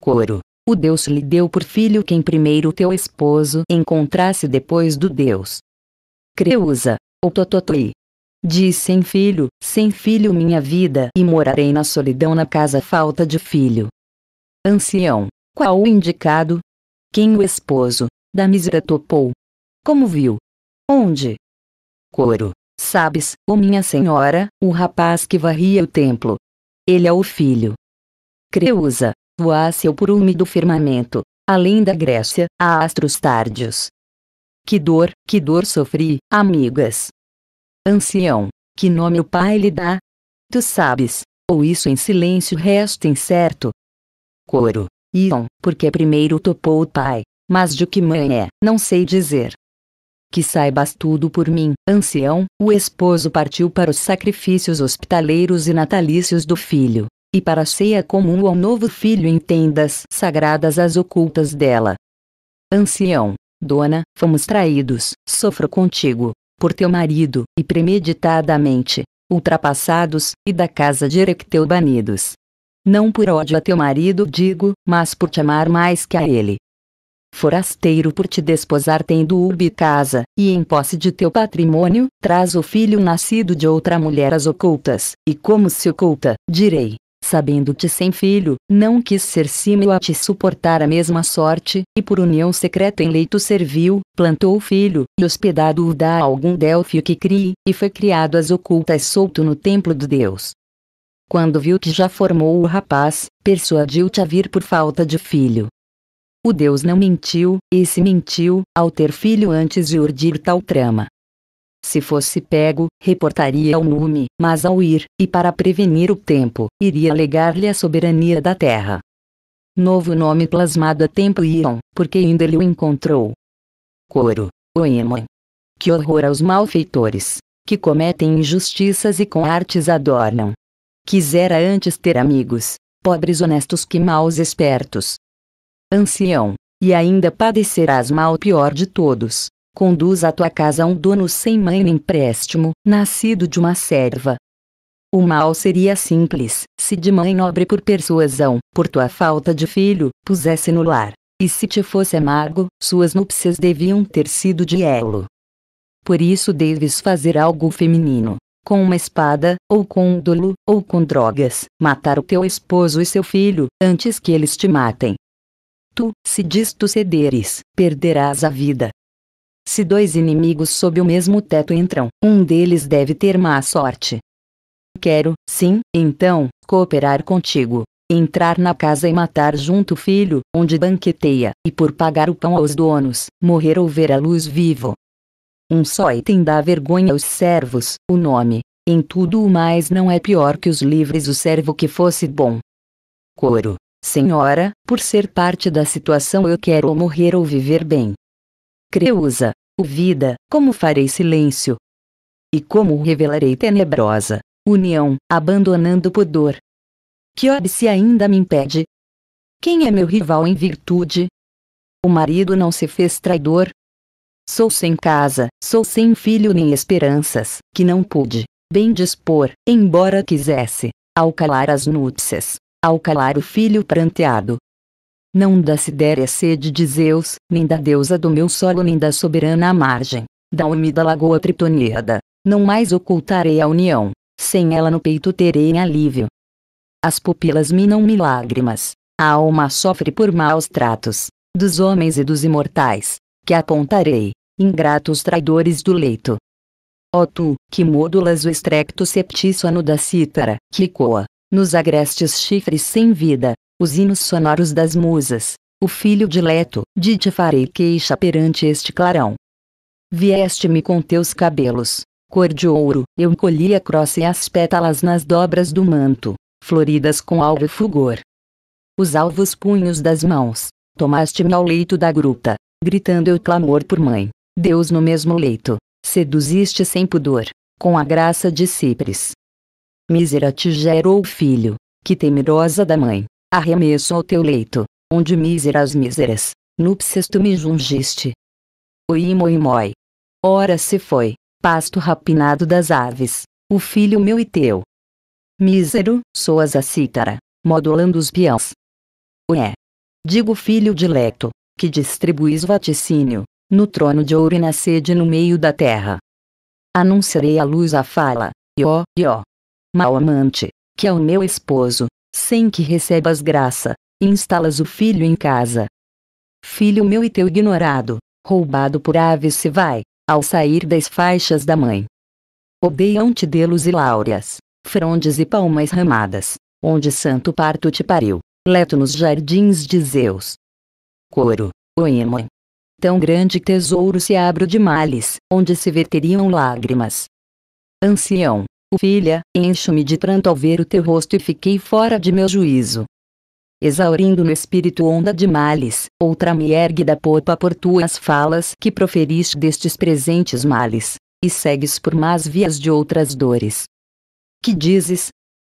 Coro. O Deus lhe deu por filho quem primeiro teu esposo encontrasse depois do Deus. Creusa, o Tototli. Diz sem filho, sem filho minha vida, e morarei na solidão na casa falta de filho. Ancião, qual o indicado? Quem o esposo, da mísera topou, como viu? Onde? Coro. Sabes, ô oh minha senhora, o rapaz que varria o templo. Ele é o filho. Creusa. eu por úmido firmamento, além da Grécia, a astros tardios. Que dor, que dor sofri, amigas. Ancião, que nome o pai lhe dá? Tu sabes, ou isso em silêncio resta incerto. Coro, Ion, porque primeiro topou o pai, mas de que mãe é, não sei dizer que saibas tudo por mim. Ancião, o esposo partiu para os sacrifícios hospitaleiros e natalícios do filho, e para a ceia comum ao novo filho em tendas sagradas as ocultas dela. Ancião, dona, fomos traídos, sofro contigo, por teu marido, e premeditadamente, ultrapassados, e da casa de Erecteu banidos. Não por ódio a teu marido digo, mas por te amar mais que a ele, forasteiro por te desposar tendo urbe casa, e em posse de teu patrimônio, traz o filho nascido de outra mulher às ocultas, e como se oculta, direi. Sabendo-te sem filho, não quis ser símil a te suportar a mesma sorte, e por união secreta em leito serviu, plantou o filho, e hospedado o dá a algum Delfio que crie, e foi criado às ocultas solto no templo de Deus. Quando viu que já formou o rapaz, persuadiu-te a vir por falta de filho, o Deus não mentiu, e se mentiu, ao ter filho antes de urdir tal trama. Se fosse pego, reportaria ao Nume, mas ao ir, e para prevenir o tempo, iria alegar-lhe a soberania da terra. Novo nome plasmado a tempo Ion, porque ainda ele o encontrou. Coro. Oemon. Que horror aos malfeitores, que cometem injustiças e com artes adornam. Quisera antes ter amigos, pobres honestos que maus espertos, ancião, e ainda padecerás mal pior de todos. Conduz a tua casa um dono sem mãe nem empréstimo, nascido de uma serva. O mal seria simples, se de mãe nobre por persuasão, por tua falta de filho, pusesse no lar. E se te fosse amargo, suas núpcias deviam ter sido de elo. Por isso deves fazer algo feminino. Com uma espada, ou com um dolo, ou com drogas, matar o teu esposo e seu filho, antes que eles te matem. Tu, se disto cederes, perderás a vida. Se dois inimigos sob o mesmo teto entram, um deles deve ter má sorte. Quero, sim, então, cooperar contigo. Entrar na casa e matar junto o filho, onde banqueteia, e por pagar o pão aos donos, morrer ou ver a luz vivo. Um só item dá vergonha aos servos, o nome. Em tudo o mais não é pior que os livres o servo que fosse bom. Coro. Senhora, por ser parte da situação eu quero ou morrer ou viver bem. Creusa, o vida, como farei silêncio? E como revelarei tenebrosa união, abandonando o pudor? Que óbice ainda me impede? Quem é meu rival em virtude? O marido não se fez traidor? Sou sem casa, sou sem filho nem esperanças, que não pude, bem dispor, embora quisesse, ao calar as núpcias, ao calar o filho pranteado. Não da sidérea sede de Zeus, nem da deusa do meu solo nem da soberana margem, da úmida lagoa tritoníada, não mais ocultarei a união, sem ela no peito terei alívio. As pupilas minam-me lágrimas, a alma sofre por maus tratos, dos homens e dos imortais, que apontarei, ingratos traidores do leito. Ó tu, que modulas o estrecto septício da cítara, que coa, nos agrestes chifres sem vida, os hinos sonoros das musas, o filho dileto, de te farei queixa perante este clarão. Vieste-me com teus cabelos, cor de ouro, eu colhi a crosta e as pétalas nas dobras do manto, floridas com alvo fulgor. Os alvos punhos das mãos, tomaste-me ao leito da gruta, gritando eu clamor por mãe, Deus no mesmo leito, seduziste sem pudor, com a graça de Cipres mísera te gerou filho, que temerosa da mãe, arremesso ao teu leito, onde míseras míseras, núpcias tu me jungiste. Oi, moi. Ora se foi, pasto rapinado das aves, o filho meu e teu. Mísero, soas a cítara, modulando os peões. Ué. Digo filho dileto, que distribuís vaticínio, no trono de ouro e na sede no meio da terra. Anunciarei a luz a fala, ió, ó, ó, mau amante, que é o meu esposo, sem que recebas graça, instalas o filho em casa. Filho meu e teu ignorado, roubado por aves se vai, ao sair das faixas da mãe. Odeiam-te delos e láureas, frondes e palmas ramadas, onde santo parto te pariu, leto nos jardins de Zeus. Coro, Oema. Tão grande tesouro se abre de males, onde se verteriam lágrimas. Ancião, Filha, encho-me de pranto ao ver o teu rosto e fiquei fora de meu juízo. Exaurindo no espírito onda de males, outra me ergue da popa por tuas falas que proferiste destes presentes males, e segues por más vias de outras dores. Que dizes?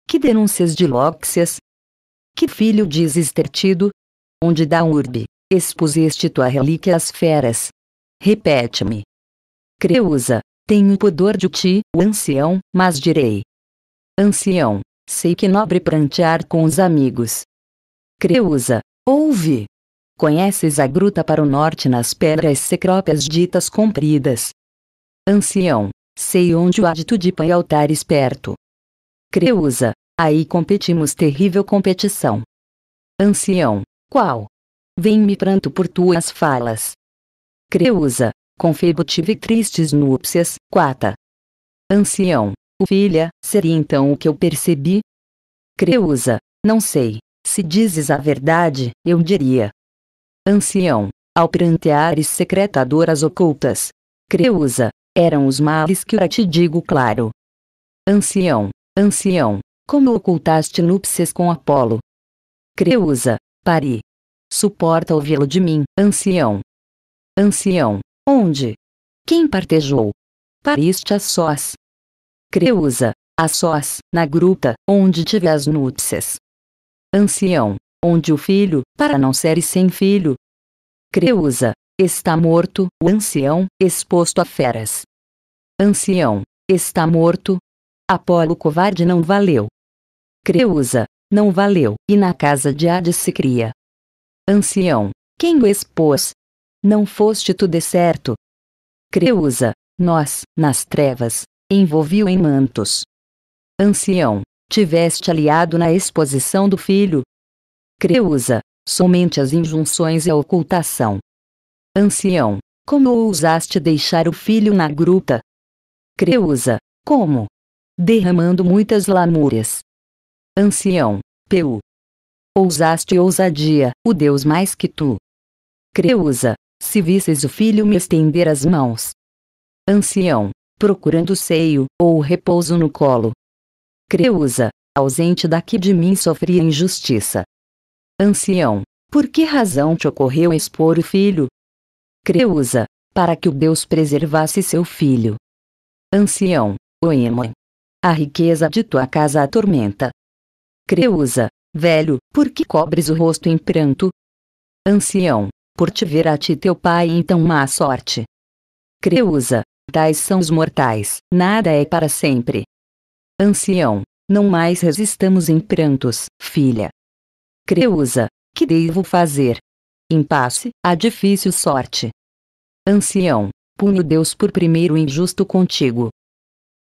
Que denúncias de Lóxias? Que filho dizes ter tido? Onde da urbe, expuseste tua relíquia às feras? Repete-me. Creusa, tenho pudor de ti, o ancião, mas direi. Ancião, sei que nobre prantear com os amigos. Creusa, ouve. Conheces a gruta para o norte nas pedras secrópias ditas compridas. Ancião, sei onde o adito de pão e altares perto. Creusa, aí competimos terrível competição. Ancião, qual? Vem me pranto por tuas falas. Creusa, Confebo tive tristes núpcias, quata. Ancião, o filha, seria então o que eu percebi? Creusa, não sei, se dizes a verdade, eu diria. Ancião, ao pranteares secretadoras ocultas. Creusa, eram os males que ora te digo claro. Ancião, ancião, como ocultaste núpcias com Apolo? Creusa, pari. Suporta ouvi-lo de mim, ancião. Ancião, Onde? Quem partejou? Pariste a sós. Creusa, a sós, na gruta, onde tive as núpcias. Ancião, onde o filho, para não ser sem filho. Creusa, está morto, o ancião, exposto a feras. Ancião, está morto. Apolo covarde não valeu. Creusa, não valeu, e na casa de Hades se cria. Ancião, quem o expôs, não foste tu certo? Creusa, nós, nas trevas, envolviu em mantos. Ancião, tiveste aliado na exposição do filho. Creusa, somente as injunções e a ocultação. Ancião, como ousaste deixar o filho na gruta? Creusa, como? Derramando muitas lamúrias. Ancião, Peu. Ousaste ousadia, o Deus mais que tu. Creusa, se visses o filho me estender as mãos. Ancião, procurando o seio, ou o repouso no colo. Creusa, ausente daqui de mim sofria injustiça. Ancião, por que razão te ocorreu expor o filho? Creusa, para que o Deus preservasse seu filho. Ancião, Oema. A riqueza de tua casa atormenta. Creusa, velho, por que cobres o rosto em pranto? Ancião, por te ver a ti teu pai então má sorte. Creusa, tais são os mortais, nada é para sempre. Ancião, não mais resistamos em prantos, filha. Creusa, que devo fazer? Impasse, a difícil sorte. Ancião, punho Deus por primeiro injusto contigo.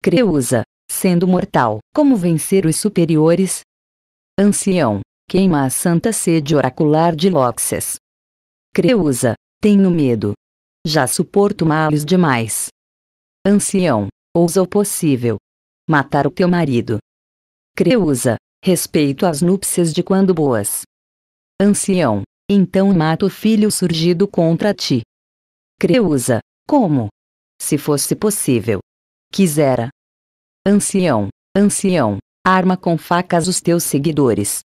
Creusa, sendo mortal, como vencer os superiores? Ancião, queima a santa sede oracular de Loxes? Creusa, tenho medo. Já suporto males demais. Ancião, ousa o possível. Matar o teu marido. Creusa, respeito as núpcias de quando boas. Ancião, então mata o filho surgido contra ti. Creusa, como? Se fosse possível. Quisera. Ancião, ancião, arma com facas os teus seguidores.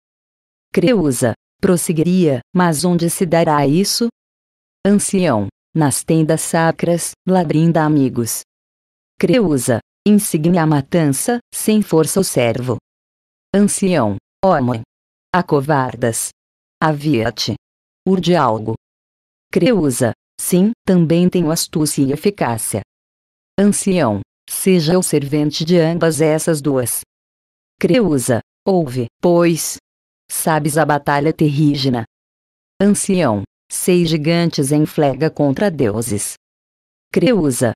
Creusa, prosseguiria, mas onde se dará isso? Ancião, nas tendas sacras, ladrinda amigos. Creusa, insigne a matança, sem força o servo. Ancião, homem. A covardas. Avia-te. Urde algo. Creusa, sim, também tenho astúcia e eficácia. Ancião, seja o servente de ambas essas duas. Creusa, ouve, pois, Sabes a batalha terrígena. Ancião, seis gigantes em flega contra deuses. Creusa,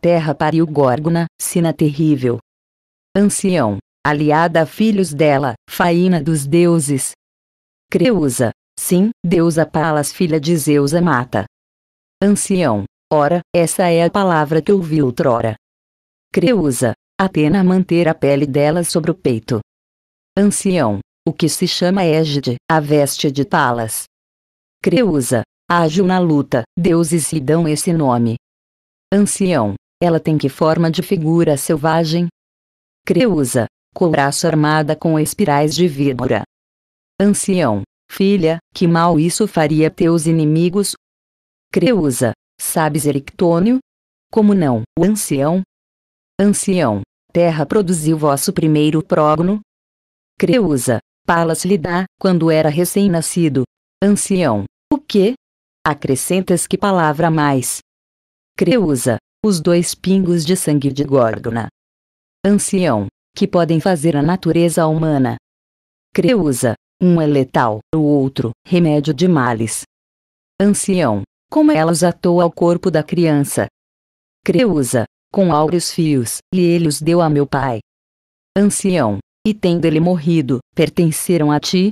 terra pariu Górgona, sina terrível. Ancião, aliada a filhos dela, faína dos deuses. Creusa, sim, deusa Palas filha de Zeus mata. Ancião, ora, essa é a palavra que ouvi outrora. Creusa, Atena manter a pele dela sobre o peito. Ancião, o que se chama égide, a veste de Talas. Creusa, ágil na luta, deuses lhe dão esse nome. Ancião, ela tem que forma de figura selvagem? Creusa, couraça armada com espirais de víbora. Ancião, filha, que mal isso faria teus inimigos? Creusa, sabes Erictônio? Como não, o ancião? Ancião, terra produziu vosso primeiro prógno? Creusa, Palas lhe dá, quando era recém-nascido. Ancião. O que? Acrescentas que palavra mais? Creusa. Os dois pingos de sangue de Górdona. Ancião. Que podem fazer a natureza humana. Creusa. Um é letal, o outro, remédio de males. Ancião. Como elas atou ao corpo da criança. Creusa. Com áureos fios, e ele os deu a meu pai. Ancião e tendo ele morrido, pertenceram a ti?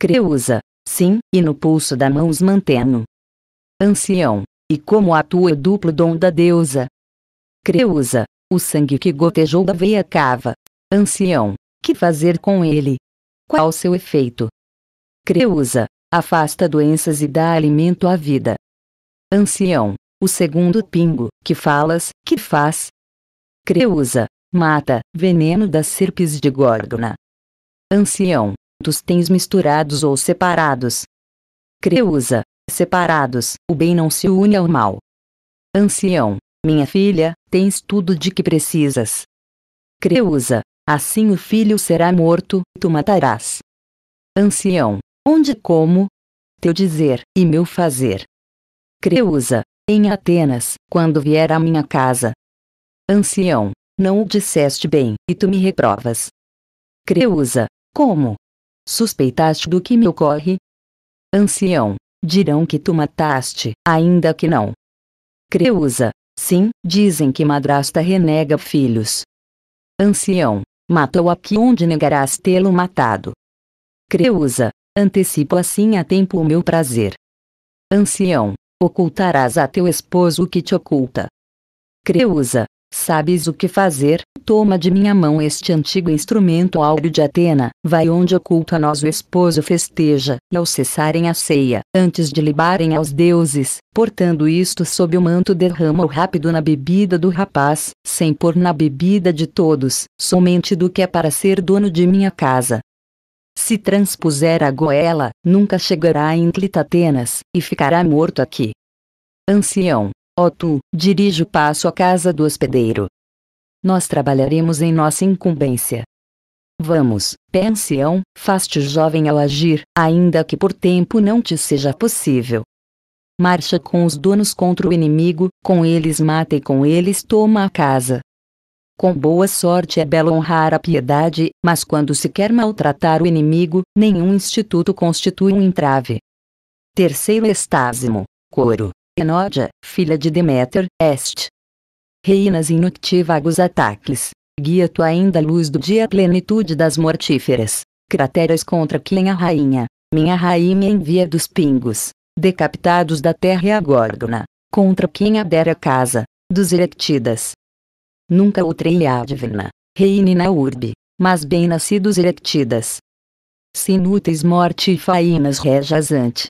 Creusa, sim, e no pulso da mão os manteno. Ancião, e como atua o é duplo dom da deusa? Creusa, o sangue que gotejou da veia cava. Ancião, que fazer com ele? Qual seu efeito? Creusa, afasta doenças e dá alimento à vida. Ancião, o segundo pingo, que falas, que faz? Creusa, Mata, veneno das serpes de Gorgona. Ancião, dos tens misturados ou separados. Creusa, separados, o bem não se une ao mal. Ancião, minha filha, tens tudo de que precisas. Creusa, assim o filho será morto, tu matarás. Ancião, onde como? Teu dizer, e meu fazer. Creusa, em Atenas, quando vier à minha casa. Ancião, não o disseste bem, e tu me reprovas. Creusa, como? Suspeitaste do que me ocorre? Ancião, dirão que tu mataste, ainda que não. Creusa, sim, dizem que madrasta renega filhos. Ancião, mata-o aqui onde negarás tê-lo matado. Creusa, antecipo assim a tempo o meu prazer. Ancião, ocultarás a teu esposo o que te oculta. Creusa, Sabes o que fazer? Toma de minha mão este antigo instrumento áureo de Atena, vai onde oculto a nós o esposo festeja, e ao cessarem a ceia, antes de libarem aos deuses, portando isto sob o manto derrama-o rápido na bebida do rapaz, sem pôr na bebida de todos, somente do que é para ser dono de minha casa. Se transpuser a goela, nunca chegará a ínclita Atenas, e ficará morto aqui. Ancião, Ó tu, dirige o passo à casa do hospedeiro. Nós trabalharemos em nossa incumbência. Vamos, pensião, faz-te jovem ao agir, ainda que por tempo não te seja possível. Marcha com os donos contra o inimigo, com eles mata e com eles toma a casa. Com boa sorte é belo honrar a piedade, mas quando se quer maltratar o inimigo, nenhum instituto constitui um entrave. Terceiro estásimo, coro. Enódia, filha de Deméter, est. Reinas inuctivagos ataques. Guia tu ainda a luz do dia plenitude das mortíferas. Crateras contra quem a rainha, minha rainha envia dos pingos, decapitados da terra e a górgona, contra quem adere a casa, dos erectidas. Nunca outrei advena, reine na urbe, mas bem nascidos erectidas. Se inúteis morte e faínas ante,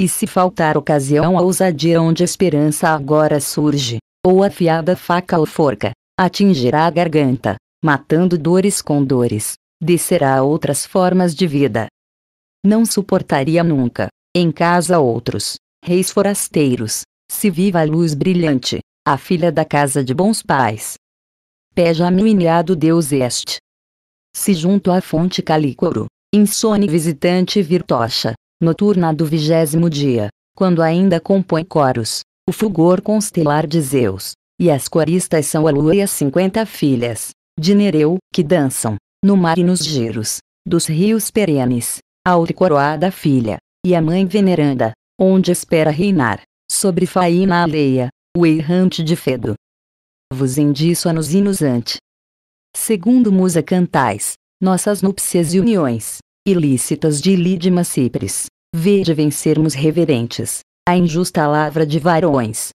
e se faltar ocasião a ousadia onde esperança agora surge, ou afiada faca ou forca, atingirá a garganta, matando dores com dores, descerá a outras formas de vida. Não suportaria nunca, em casa outros, reis forasteiros, se viva a luz brilhante, a filha da casa de bons pais. Peja minuiado Deus este. Se junto à fonte calícoro, insone visitante virtocha, noturna do vigésimo dia, quando ainda compõe coros, o fulgor constelar de Zeus, e as coristas são a lua e as cinquenta filhas, de Nereu, que dançam, no mar e nos giros, dos rios perenes, a coroada filha, e a mãe veneranda, onde espera reinar, sobre faína Aleia, o errante de Fedo. Vos indício-nos inusante. Segundo Musa cantais, nossas núpcias e uniões, ilícitas de Lídima Cipres, vede vencermos reverentes, a injusta lavra de varões.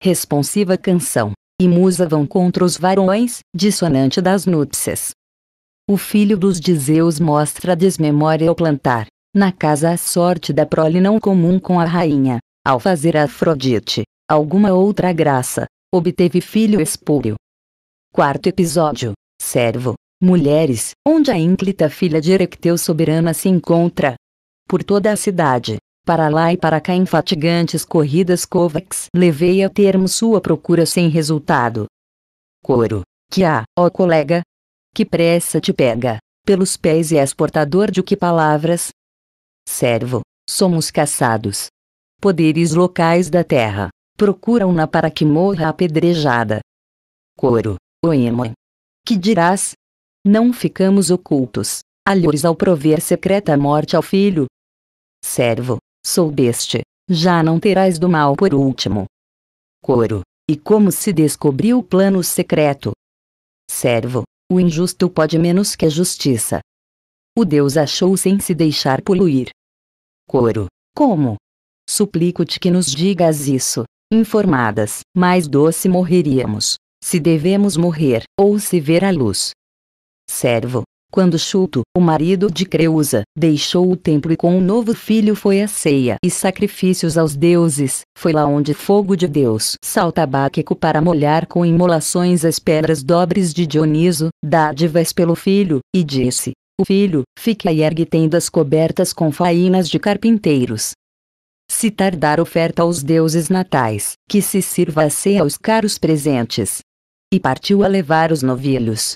Responsiva canção, e musa vão contra os varões, dissonante das núpcias. O filho dos Dizeus mostra a desmemória ao plantar, na casa a sorte da prole não comum com a rainha, ao fazer a Afrodite, alguma outra graça, obteve filho espúrio. Quarto episódio, servo, mulheres, onde a ínclita filha de Erecteu soberana se encontra. Por toda a cidade, para lá e para cá infatigantes corridas Kovacs levei a termo sua procura sem resultado. Coro, que há, ó colega? Que pressa te pega, pelos pés e és portador de que palavras? Servo, somos caçados. Poderes locais da terra, procuram-na para que morra apedrejada. Coro, oímo, Que dirás, não ficamos ocultos, alhores ao prover secreta morte ao filho. Servo, soubeste, já não terás do mal por último. Coro, e como se descobriu o plano secreto? Servo, o injusto pode menos que a justiça. O Deus achou sem se deixar poluir. Coro, como? Suplico-te que nos digas isso, informadas, mais doce morreríamos, se devemos morrer, ou se ver a luz, servo. Quando Chuto, o marido de Creusa, deixou o templo e com um novo filho foi à ceia e sacrifícios aos deuses, foi lá onde fogo de Deus salta Báquico para molhar com imolações as pedras dobres de Dioniso, dádivas pelo filho, e disse, o filho, fique aí ergue tendas cobertas com faínas de carpinteiros. Se tardar oferta aos deuses natais, que se sirva a ceia aos caros presentes. E partiu a levar os novilhos,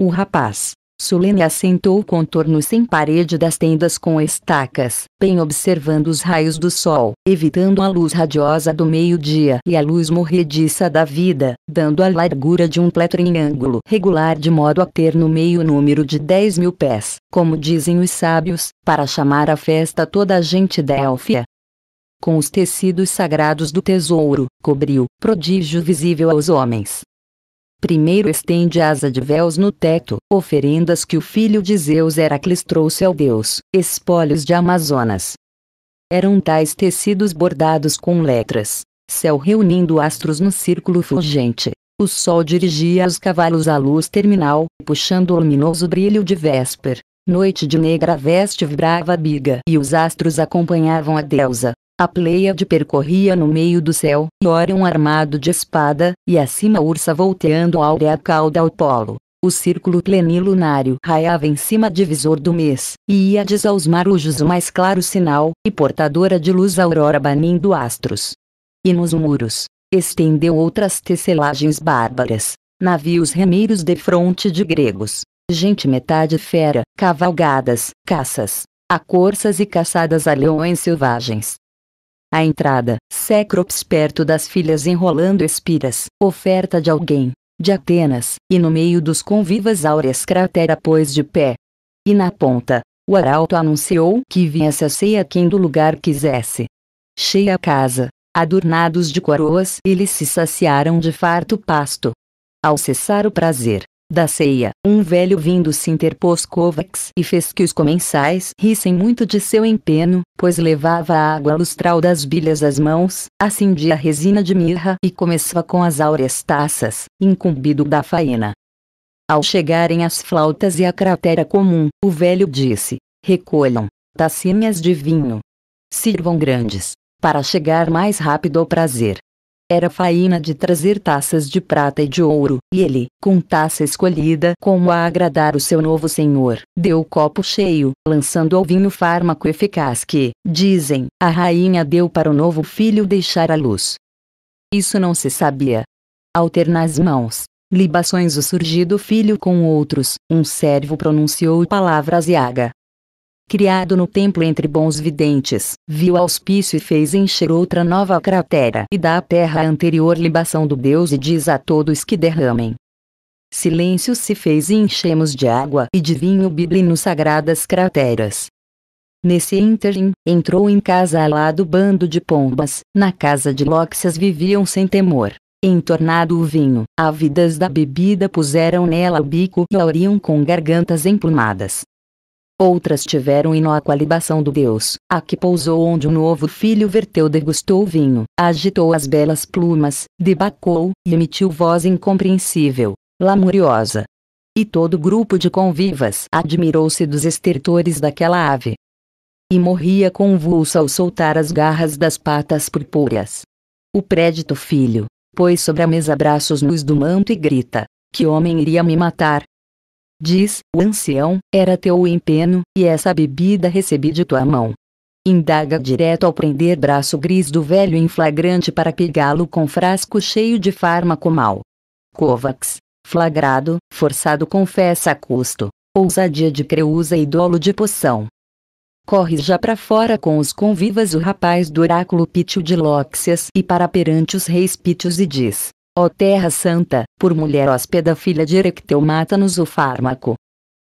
o rapaz, solene assentou o contorno sem parede das tendas com estacas, bem observando os raios do sol, evitando a luz radiosa do meio-dia e a luz morrediça da vida, dando a largura de um pletro em ângulo regular de modo a ter no meio o número de 10 mil pés, como dizem os sábios, para chamar a festa toda a gente Délfia, com os tecidos sagrados do tesouro, cobriu, prodígio visível aos homens, Primeiro estende asa de véus no teto, oferendas que o filho de Zeus Heracles trouxe ao deus, espólios de Amazonas. Eram tais tecidos bordados com letras, céu reunindo astros no círculo fulgente. O sol dirigia os cavalos à luz terminal, puxando o luminoso brilho de vésper. Noite de negra veste vibrava biga e os astros acompanhavam a deusa. A Pleiade percorria no meio do céu, e Orion armado de espada, e acima Ursa volteando a áurea cauda ao polo. O círculo plenilunário raiava em cima divisor do mês, e Iades aos marujos o mais claro sinal, e portadora de luz aurora banindo astros. E nos muros, estendeu outras tecelagens bárbaras, navios remeiros de fronte de gregos, gente metade fera, cavalgadas, caças, a corças e caçadas a leões selvagens. A entrada, Secrops perto das filhas enrolando espiras, oferta de alguém, de Atenas, e no meio dos convivas áureas cratera pôs de pé. E na ponta, o arauto anunciou que viesse a ceia quem do lugar quisesse. Cheia a casa, adornados de coroas, eles se saciaram de farto pasto. Ao cessar o prazer, da ceia, um velho vindo se interpôs Kovacs e fez que os comensais rissem muito de seu empeno, pois levava a água lustral das bilhas às mãos, acendia a resina de mirra e começava com as áureas taças, incumbido da faena. Ao chegarem as flautas e a cratera comum, o velho disse, recolham, tacinhas de vinho. Sirvam grandes, para chegar mais rápido ao prazer. Era faína de trazer taças de prata e de ouro, e ele, com taça escolhida como a agradar o seu novo senhor, deu o copo cheio, lançando ao vinho fármaco eficaz que, dizem, a rainha deu para o novo filho deixar a luz. Isso não se sabia. Alternar as mãos, libações o surgido filho com outros, um servo pronunciou palavras e aga, criado no templo entre bons videntes, viu auspício e fez encher outra nova cratera e dá à terra a anterior libação do Deus e diz a todos que derramem. Silêncio se fez e enchemos de água e de vinho biblino sagradas crateras. Nesse ínterim, entrou em casa Alá do bando de pombas, na casa de Lóxias viviam sem temor. Entornado o vinho, ávidas da bebida puseram nela o bico e a oriam com gargantas emplumadas. Outras tiveram libação do Deus, a que pousou onde o um novo filho verteu degustou o vinho, agitou as belas plumas, debacou, e emitiu voz incompreensível, lamuriosa. E todo o grupo de convivas admirou-se dos estertores daquela ave. E morria convulsa ao soltar as garras das patas purpúreas. O prédito filho, pôs sobre a mesa braços nus do manto e grita, que homem iria me matar, diz o ancião, era teu empenho, e essa bebida recebi de tua mão. Indaga direto ao prender braço gris do velho em flagrante para pegá-lo com frasco cheio de fármaco mal. Kovacs, flagrado, forçado confessa a custo, ousadia de creusa e dolo de poção. Corre já para fora com os convivas o rapaz do oráculo Pítio de Lóxias e para perante os reis Pítios e diz, Ó Terra Santa, por mulher hóspeda filha de Erecteu mata-nos o fármaco.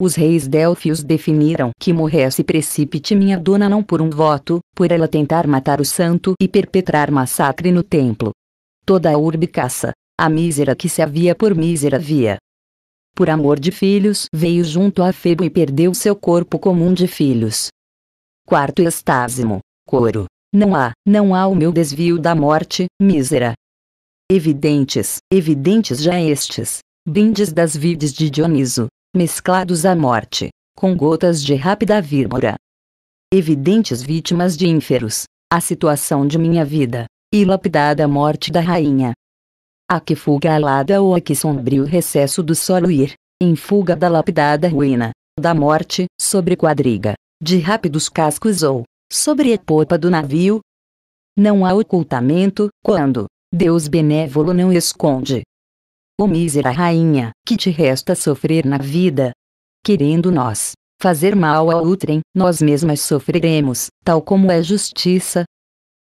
Os reis Delfios definiram que morresse precipite minha dona não por um voto, por ela tentar matar o santo e perpetrar massacre no templo. Toda a urbe caça, a mísera que se havia por mísera via. Por amor de filhos veio junto a Febo e perdeu seu corpo comum de filhos. Quarto estásimo, coro. Não há, não há o meu desvio da morte, mísera, evidentes, evidentes já estes, brindes das vides de Dioniso, mesclados à morte, com gotas de rápida víbora. Evidentes vítimas de ínferos, a situação de minha vida, e lapidada a morte da rainha. A que fuga alada ou a que sombrio recesso do solo ir, em fuga da lapidada ruína, da morte, sobre quadriga, de rápidos cascos ou, sobre a popa do navio. Não há ocultamento, quando, Deus benévolo não esconde. Ó mísera rainha, que te resta sofrer na vida? Querendo nós fazer mal a outrem, nós mesmas sofreremos, tal como é justiça.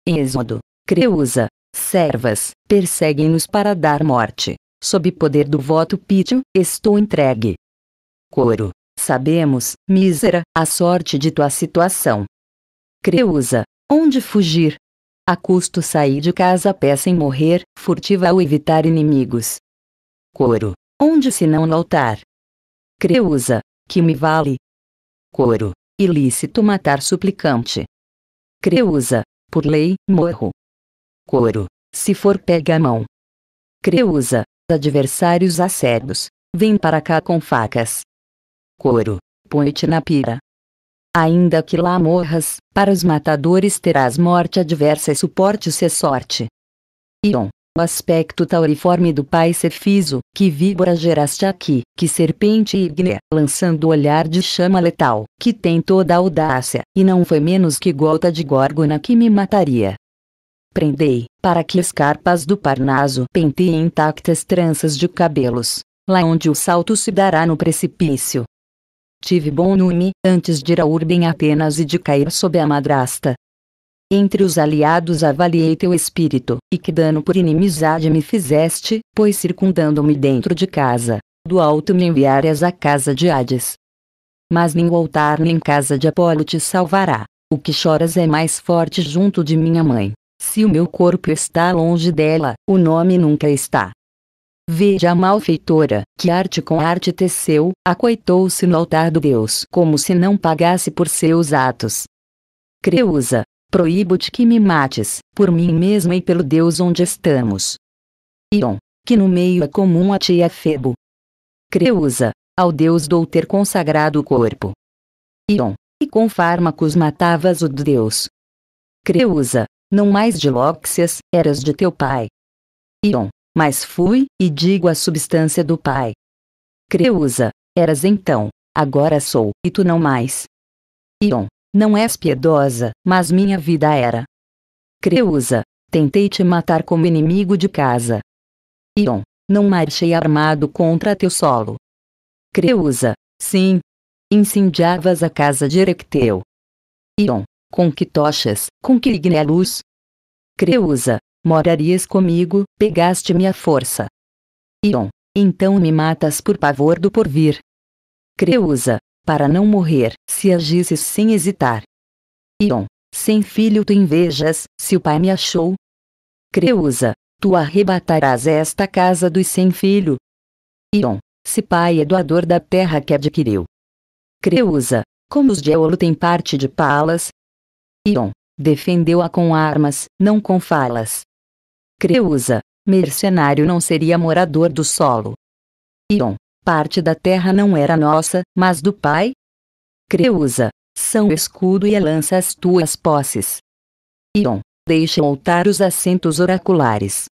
Êxodo, Creusa, servas, perseguem-nos para dar morte. Sob poder do voto pítio, estou entregue. Coro. Sabemos, mísera, a sorte de tua situação. Creusa, onde fugir? A custo saí de casa pé sem morrer, furtiva ao evitar inimigos. Coro. Onde se não no altar? Creusa. Que me vale? Coro. Ilícito matar suplicante. Creusa. Por lei, morro. Coro. Se for pega a mão. Creusa. Adversários acerbos, Vem para cá com facas. Coro. Põe-te na pira ainda que lá morras, para os matadores terás morte adversa e suporte-se é sorte. Ion, o aspecto tauriforme do pai Cefiso, que víbora geraste aqui, que serpente ígnea, lançando o olhar de chama letal, que tem toda a audácia, e não foi menos que gota de górgona que me mataria. Prendei, para que escarpas do Parnaso penteiem intactas tranças de cabelos, lá onde o salto se dará no precipício, Tive bom nome, antes de ir à Urbem Atenas e de cair sob a madrasta. Entre os aliados avaliei teu espírito, e que dano por inimizade me fizeste, pois circundando-me dentro de casa, do alto me enviares à casa de Hades. Mas nem o altar nem casa de Apolo te salvará. O que choras é mais forte junto de minha mãe. Se o meu corpo está longe dela, o nome nunca está. Veja a malfeitora, que arte com arte teceu, acoitou-se no altar do Deus como se não pagasse por seus atos. Creusa, proíbo-te que me mates, por mim mesma e pelo Deus onde estamos. Ion, que no meio é comum a ti e é a Febo. Creusa, ao Deus dou ter consagrado o corpo. Ion, e com fármacos matavas o Deus. Creusa, não mais de loxias eras de teu pai. Ion, mas fui e digo a substância do Pai. Creusa, eras então, agora sou, e tu não mais. Ion, não és piedosa, mas minha vida era. Creusa, tentei te matar como inimigo de casa. Ion, não marchei armado contra teu solo. Creusa, sim. Incendiavas a casa de Erecteu. Ion, com que tochas, com que luz? Creusa, morarias comigo, pegaste minha força. Ion, então me matas por pavor do porvir. Creusa, para não morrer, se agisses sem hesitar. Ion, sem filho tu invejas, se o pai me achou. Creusa, tu arrebatarás esta casa dos sem filho. Ion, se pai é doador da terra que adquiriu. Creusa, como os de Eolo têm parte de palas. Ion, Defendeu-a com armas, não com falas. Creusa, mercenário não seria morador do solo. Ion, parte da terra não era nossa, mas do Pai? Creusa, são o escudo e a lança as tuas posses. Ion, deixa voltar os assentos oraculares.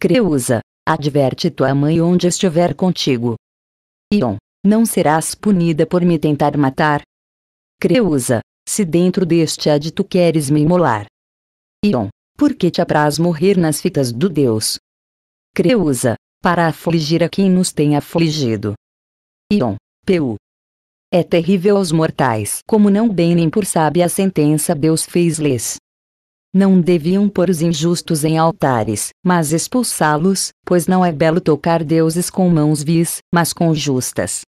Creusa, adverte tua mãe onde estiver contigo. Ion, não serás punida por me tentar matar? Creusa, se dentro deste há de tu queres me imolar. Ion, por que te apraz morrer nas fitas do Deus? Creusa, para afligir a quem nos tem afligido. Ion, peu, É terrível aos mortais, como não bem nem por sabe a sentença Deus fez-lhes. Não deviam pôr os injustos em altares, mas expulsá-los, pois não é belo tocar deuses com mãos vis, mas com justas.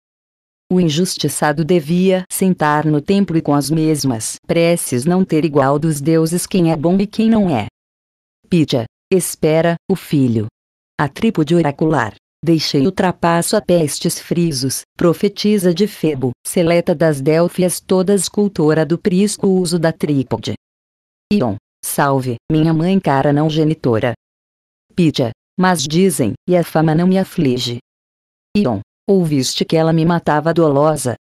O injustiçado devia sentar no templo e com as mesmas preces não ter igual dos deuses quem é bom e quem não é. Pítia, espera, o filho. A trípode oracular. Deixei o trapaço a pestes frisos, profetiza de Febo, seleta das Délfias todas cultora do prisco uso da trípode. Ion, salve, minha mãe cara não genitora. Pítia, mas dizem, e a fama não me aflige. Ion, Ouviste que ela me matava dolosa.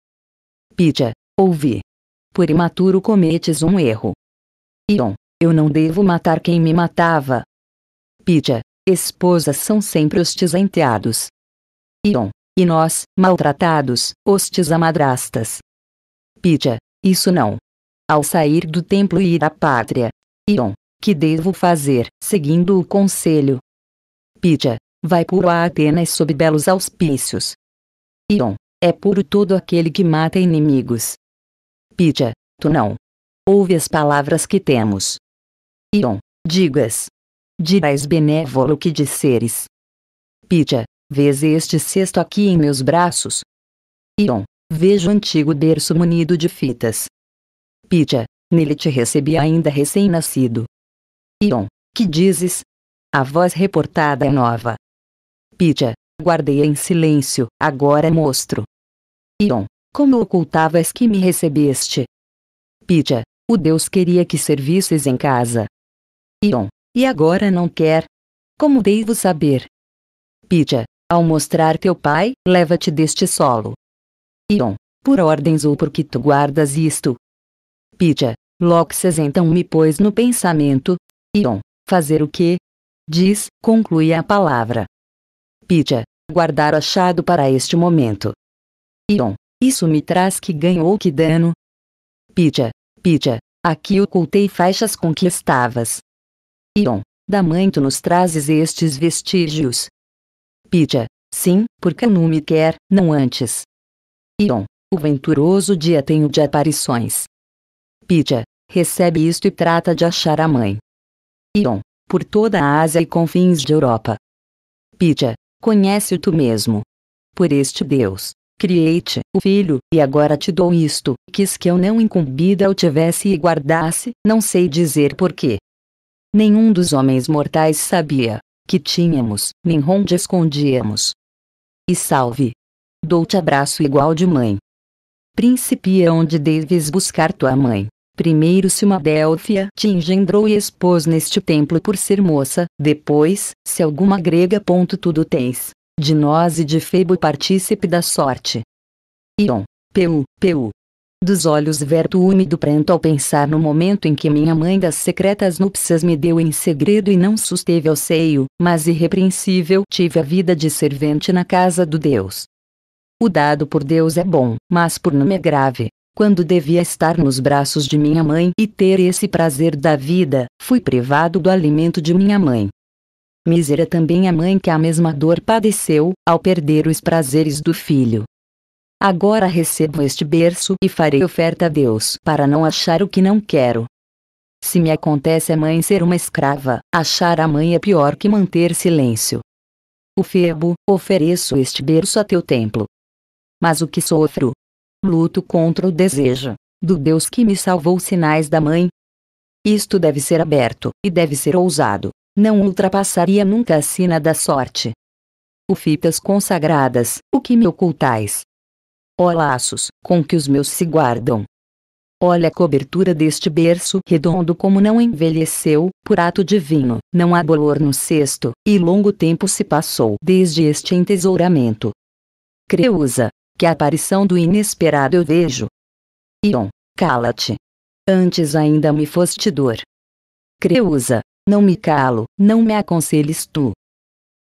Pídia? ouvi. Por imaturo cometes um erro. Ion, eu não devo matar quem me matava. Pídia, esposas são sempre hostis a enteados. Ion, e nós, maltratados, hostis a madrastas. isso não. Ao sair do templo e ir à pátria. Ion, que devo fazer, seguindo o conselho? Pídia, vai por a Atenas sob belos auspícios. Ion, é puro todo aquele que mata inimigos. Pitya, tu não. Ouve as palavras que temos. Ion, digas. Dirás benévolo que disseres. Pitya, vês este cesto aqui em meus braços? Ion, vejo antigo berço munido de fitas. Pitya, nele te recebi ainda recém-nascido. Ion, que dizes? A voz reportada é nova. Pitya, Guardei em silêncio, agora mostro. Ion, como ocultavas que me recebeste? Pítia, o Deus queria que servisses em casa. Ion, e agora não quer? Como devo saber? Pítia, ao mostrar teu pai, leva-te deste solo. Ion, por ordens ou porque tu guardas isto? Pítia, Loxas então me pôs no pensamento. Ion, fazer o quê? Diz, conclui a palavra. Pitya, guardar achado para este momento. Ion, isso me traz que ganho ou que dano? Pitya, Pitya, aqui ocultei faixas conquistavas. Ion, da mãe tu nos trazes estes vestígios. Pitya, sim, porque não me quer, não antes. Ion, o venturoso dia tenho de aparições. Pitya, recebe isto e trata de achar a mãe. Ion, por toda a Ásia e confins de Europa. Pitya, Conhece tu mesmo. Por este Deus, criei-te, o filho, e agora te dou isto, quis que eu não incumbida o tivesse e guardasse, não sei dizer porquê. Nenhum dos homens mortais sabia que tínhamos, nem onde escondíamos. E salve! Dou-te abraço igual de mãe. Principia onde deves buscar tua mãe. Primeiro se uma Délfia te engendrou e expôs neste templo por ser moça, depois, se alguma grega. Ponto, tudo tens. De nós e de Febo partícipe da sorte. Ion. Peu, Peu, Dos olhos verto úmido pranto ao pensar no momento em que minha mãe das secretas núpcias me deu em segredo e não susteve ao seio, mas irrepreensível tive a vida de servente na casa do Deus. O dado por Deus é bom, mas por não é grave, quando devia estar nos braços de minha mãe e ter esse prazer da vida, fui privado do alimento de minha mãe. Mísera também a mãe que a mesma dor padeceu, ao perder os prazeres do filho. Agora recebo este berço e farei oferta a Deus para não achar o que não quero. Se me acontece a mãe ser uma escrava, achar a mãe é pior que manter silêncio. O febo, ofereço este berço a teu templo. Mas o que sofro, luto contra o desejo do Deus que me salvou sinais da mãe. Isto deve ser aberto e deve ser ousado, não ultrapassaria nunca a sina da sorte. O fitas consagradas, o que me ocultais? Ó laços, com que os meus se guardam. Olha a cobertura deste berço redondo como não envelheceu, por ato divino, não há bolor no cesto, e longo tempo se passou desde este entesouramento. Creusa, que a aparição do inesperado eu vejo. Ion, cala-te. Antes ainda me foste dor. Creusa, não me calo, não me aconselhes tu.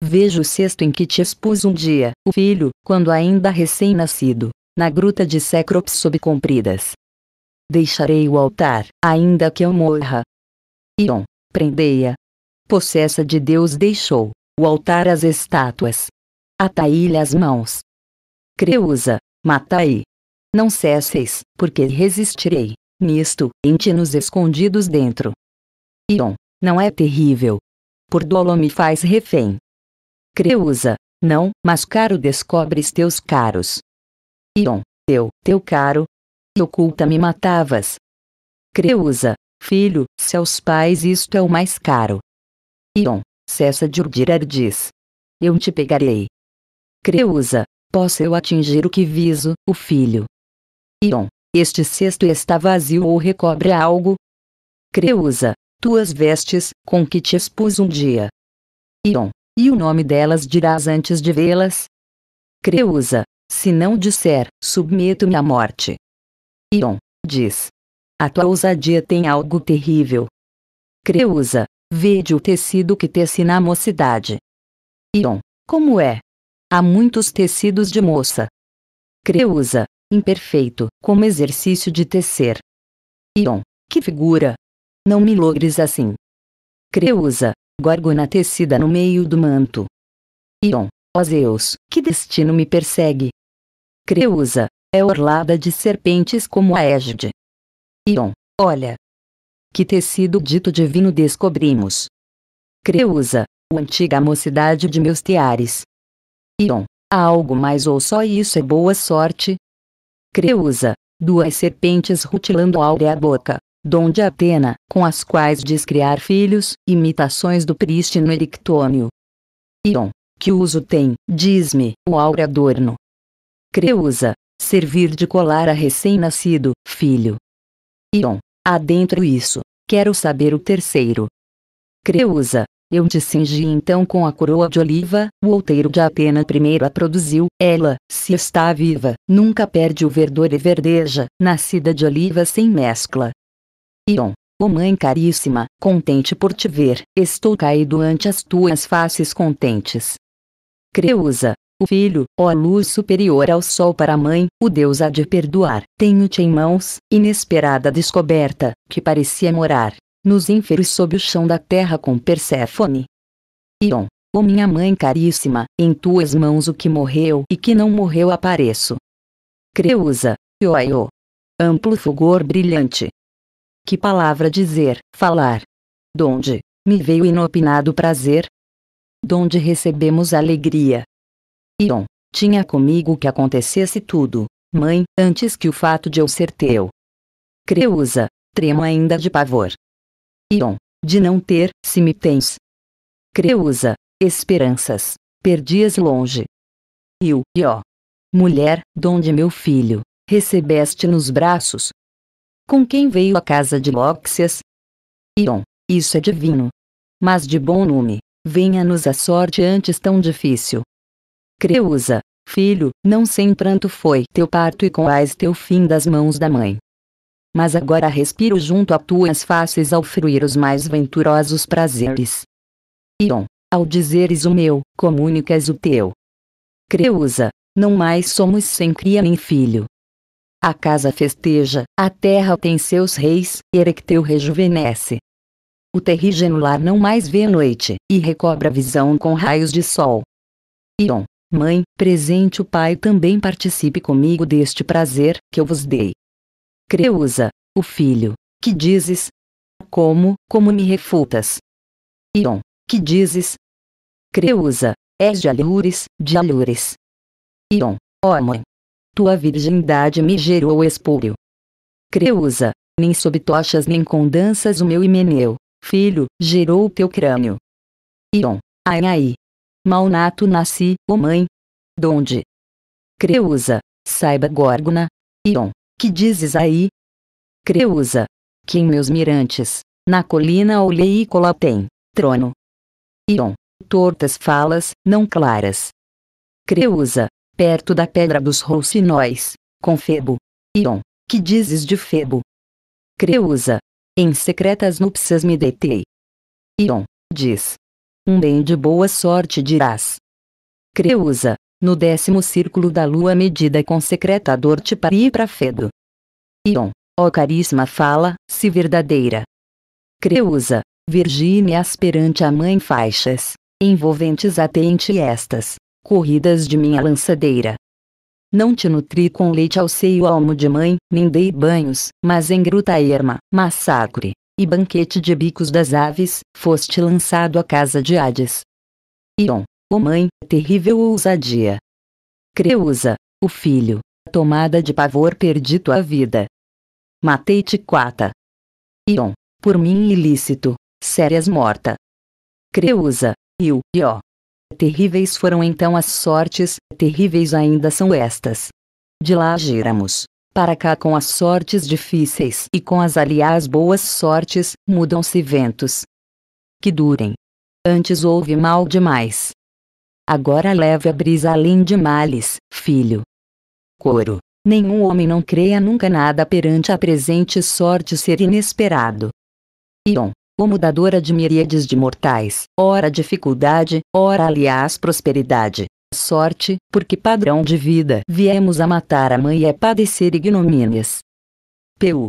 Vejo o cesto em que te expus um dia, o filho, quando ainda recém-nascido, na gruta de Cécrops sob compridas. Deixarei o altar, ainda que eu morra. Ion, prendei-a. Possessa de Deus deixou, o altar às estátuas. ataí lhe as mãos, Creusa, matai. Não cesseis, porque resistirei, nisto, nos escondidos dentro. Ion, não é terrível. Por dolo me faz refém. Creusa, não, mas caro descobres teus caros. Ion, eu, teu caro, e oculta me matavas. Creusa, filho, se aos pais isto é o mais caro. Ion, cessa de urdir ardiz. Eu te pegarei. Creusa, possa eu atingir o que viso, o filho. Ion, este cesto está vazio ou recobre algo? Creusa, tuas vestes, com que te expus um dia. Ion, e o nome delas dirás antes de vê-las? Creusa, se não disser, submeto-me à morte. Ion, diz. A tua ousadia tem algo terrível. Creusa, vede o tecido que teci na mocidade. Ion, como é? Há muitos tecidos de moça. Creusa, imperfeito, como exercício de tecer. Ion, que figura! Não me logres assim. Creusa, gorgona tecida no meio do manto. Ion, ó Zeus, que destino me persegue! Creusa, é orlada de serpentes como a égide. Ion, olha! Que tecido dito divino descobrimos! Creusa, o antiga mocidade de meus tiares, Ion, há algo mais ou só isso é boa sorte? Creusa, duas serpentes rutilando áurea é boca, dom de Atena, com as quais diz criar filhos, imitações do prístino Erictônio. Ion, que uso tem, diz-me, o áureo adorno? Creusa, servir de colar a recém-nascido, filho. Ion, dentro isso, quero saber o terceiro. Creusa, eu te cingi então com a coroa de oliva, o outeiro de Atena primeiro a produziu, ela, se está viva, nunca perde o verdor e verdeja, nascida de oliva sem mescla. Ion, Ó oh mãe caríssima, contente por te ver, estou caído ante as tuas faces contentes. Creusa, o filho, ó luz superior ao sol para a mãe, o Deus há de perdoar, tenho-te em mãos, inesperada descoberta, que parecia morar nos ínferos sob o chão da terra com Perséfone. Ion, ó minha mãe caríssima, em tuas mãos o que morreu e que não morreu apareço. Creusa, Ioio. Amplo fulgor brilhante. Que palavra dizer, falar. Donde, me veio inopinado prazer. Donde recebemos alegria. Ion, tinha comigo que acontecesse tudo, mãe, antes que o fato de eu ser teu. Creusa, tremo ainda de pavor. Ion, de não ter, se me tens. Creusa, esperanças, perdias longe. Iu, Ió. Mulher, donde meu filho, recebeste nos braços. Com quem veio a casa de Lóxias? Ion, isso é divino. Mas de bom nome, venha-nos a sorte antes tão difícil. Creusa, filho, não sem pranto foi teu parto e com ais teu fim das mãos da mãe mas agora respiro junto a tuas faces ao fruir os mais venturosos prazeres. Ion, ao dizeres o meu, comunicas o teu. Creusa, não mais somos sem cria nem filho. A casa festeja, a terra tem seus reis, Erecteu rejuvenesce. O terrígeno lar não mais vê a noite, e recobra a visão com raios de sol. Ion, mãe, presente o pai também participe comigo deste prazer, que eu vos dei. Creusa, o filho, que dizes? Como, como me refutas? Ion, que dizes? Creusa, és de Alures, de Alures. Ion, ó mãe. Tua virgindade me gerou espúrio. Creusa, nem sob tochas nem com danças o meu Himeneu, filho, gerou o teu crânio. Ion, ai ai. Malnato nasci, ô oh mãe. Donde? Creusa, saiba Górgona, Ion, que dizes aí? Creusa, que em meus mirantes, na colina oleícola tem, trono. Ion, tortas falas, não claras. Creusa, perto da pedra dos roucinóis, com Febo. Ion, que dizes de Febo? Creusa, em secretas núpcias me deitei. Ion, diz. Um bem de boa sorte dirás. Creusa, no décimo círculo da lua medida com secretador para fedo. Ion, ó caríssima fala, se verdadeira. Creusa, Virgínia aspirante a mãe faixas, envolventes atente estas, corridas de minha lançadeira. Não te nutri com leite ao seio almo de mãe, nem dei banhos, mas em gruta erma, massacre, e banquete de bicos das aves, foste lançado à casa de Hades. Ion, o mãe, terrível ousadia! Creusa, o filho, tomada de pavor perdi tua vida. Matei-te quata. Ion, por mim ilícito, sérias morta. Creusa, eu, e ó. Terríveis foram então as sortes, terríveis ainda são estas. De lá giramos. Para cá com as sortes difíceis e com as aliás boas sortes, mudam-se ventos. Que durem. Antes houve mal demais. Agora leve a brisa além de males, filho. Coro. Nenhum homem não creia nunca nada perante a presente sorte ser inesperado. Ion. O mudadora de miríades de mortais, ora dificuldade, ora aliás prosperidade. Sorte, porque padrão de vida viemos a matar a mãe é padecer ignomínias. P.U.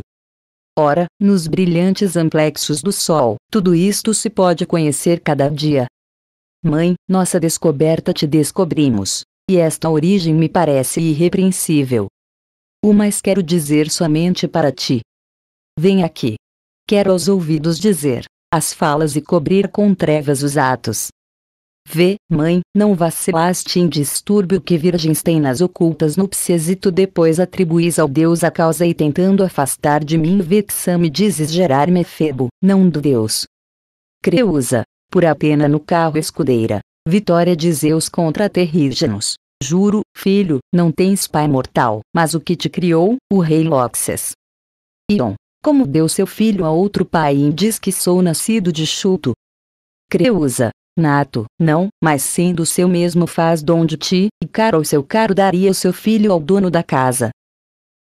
Ora, nos brilhantes amplexos do sol, tudo isto se pode conhecer cada dia, Mãe, nossa descoberta te descobrimos. E esta origem me parece irrepreensível. O mais quero dizer somente para ti. Vem aqui. Quero aos ouvidos dizer as falas e cobrir com trevas os atos. Vê, mãe, não vacilaste em distúrbio que virgens têm nas ocultas núpcias e tu depois atribuis ao Deus a causa e tentando afastar de mim vexame dizes gerar me febo, não do Deus. Creusa, por Atena no carro escudeira. Vitória de Zeus contra Terrígenos. Juro, filho, não tens pai mortal, mas o que te criou, o rei Loxas. Ion. Como deu seu filho a outro pai e diz que sou nascido de Chuto? Creusa. Nato, não, mas sendo seu mesmo faz dom de ti, e caro ao seu caro daria o seu filho ao dono da casa.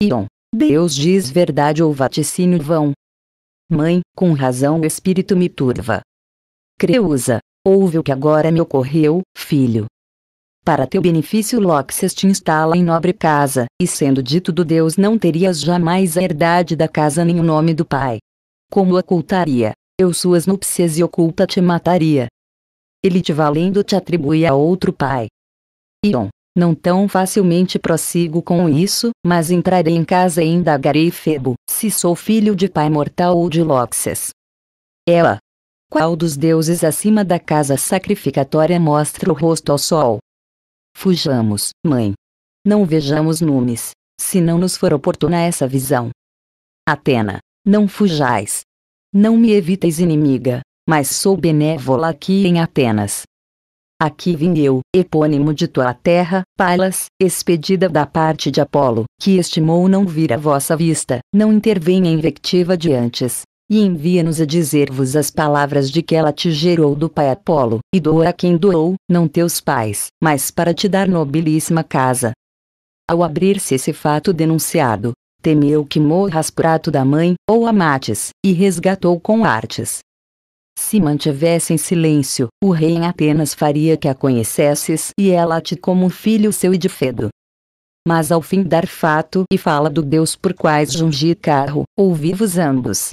Ion. Deus diz verdade ou vaticínio vão. Mãe, com razão o espírito me turva, Creusa, ouve o que agora me ocorreu, filho. Para teu benefício Loxias te instala em nobre casa, e sendo dito do Deus não terias jamais a herdade da casa nem o nome do pai. Como ocultaria, eu suas núpcias e oculta te mataria. Ele te valendo te atribui a outro pai. Ion, não tão facilmente prossigo com isso, mas entrarei em casa e indagarei Febo, se sou filho de pai mortal ou de Loxias. Ela, qual dos deuses acima da casa sacrificatória mostra o rosto ao sol? Fujamos, mãe. Não vejamos numes, se não nos for oportuna essa visão. Atena, não fujais. Não me evites inimiga, mas sou benévola aqui em Atenas. Aqui vim eu, epônimo de tua terra, Palas, expedida da parte de Apolo, que estimou não vir a vossa vista, não intervenha invectiva de antes, e envia-nos a dizer-vos as palavras de que ela te gerou do pai Apolo, e doa a quem doou, não teus pais, mas para te dar nobilíssima casa. Ao abrir-se esse fato denunciado, temeu que morras prato da mãe, ou a mates, e resgatou com artes. Se mantivesse em silêncio, o rei em Atenas faria que a conhecesses e ela te como um filho seu e de Fedo. Mas ao fim dar fato e fala do Deus por quais jungi carro, ouvi-vos ambos,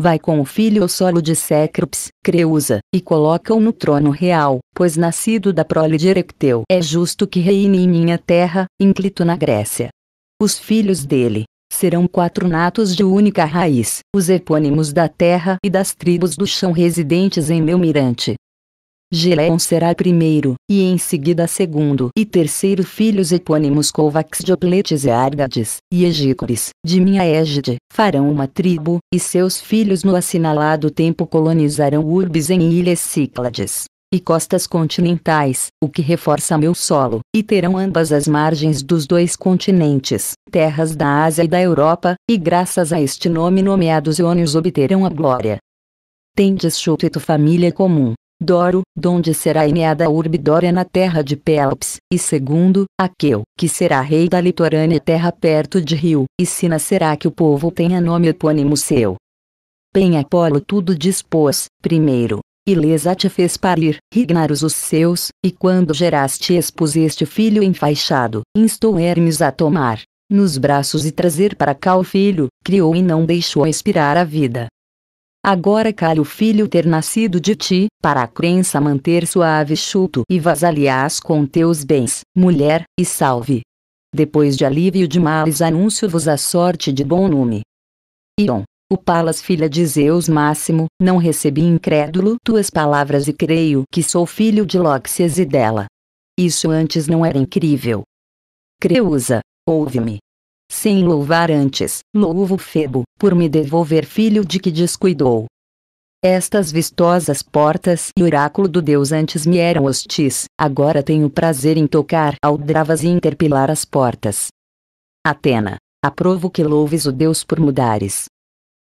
vai com o filho ao solo de Cécrops, Creusa, e coloca-o no trono real, pois nascido da prole de Erecteu é justo que reine em minha terra, ínclito na Grécia. Os filhos dele serão quatro natos de única raiz, os epônimos da terra e das tribos do chão residentes em meu mirante. Gileon será primeiro, e em seguida segundo e terceiro filhos epônimos de Diopletes e Argades, e Egícores, de minha égide, farão uma tribo, e seus filhos no assinalado tempo colonizarão urbes em ilhas Cíclades e costas continentais, o que reforça meu solo, e terão ambas as margens dos dois continentes, terras da Ásia e da Europa, e graças a este nome nomeados iônios obterão a glória. Tendes chuto e tu família comum, Doro, donde será emeada a urbe Dória na terra de Pelops, e segundo, Aqueu, que será rei da litorânea terra perto de rio, e se nascerá que o povo tenha nome epônimo seu. Bem Apolo tudo dispôs, primeiro, Ilesa te fez parir, Rignaros os seus, e quando geraste expuseste filho enfaixado, instou Hermes a tomar nos braços e trazer para cá o filho, criou e não deixou expirar a vida. Agora cale o filho ter nascido de ti, para a crença manter suave chuto e vasalhás com teus bens, mulher, e salve. Depois de alívio de males anuncio vos a sorte de bom nome. Ion. O Palas filha de Zeus Máximo, não recebi incrédulo tuas palavras e creio que sou filho de Lóxias e dela. Isso antes não era incrível. Creusa, ouve-me sem louvar antes, louvo Febo, por me devolver filho de que descuidou. Estas vistosas portas e oráculo do Deus antes me eram hostis, agora tenho prazer em tocar aldravas e interpilar as portas. Atena, aprovo que louves o Deus por mudares.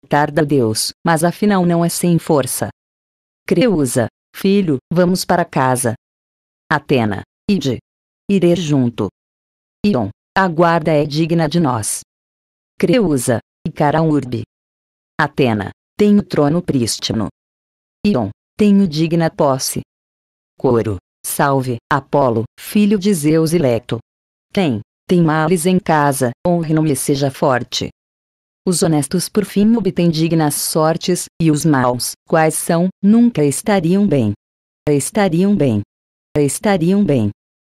Tarda Deus, mas afinal não é sem força. Creusa, filho, vamos para casa. Atena, ide. Irei junto. Ion, a guarda é digna de nós. Creusa, Urbe, Atena, tenho trono prístino. Ion, tenho digna posse. Coro, salve, Apolo, filho de Zeus e Leto. Tem, tem males em casa, honre-me e seja forte. Os honestos por fim obtêm dignas sortes, e os maus, quais são, nunca estariam bem. Estariam bem. Estariam bem.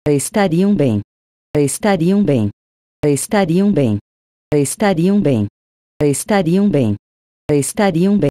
Estariam bem. Estariam bem. Estariam bem. Estariam bem. Estariam bem. Estariam bem.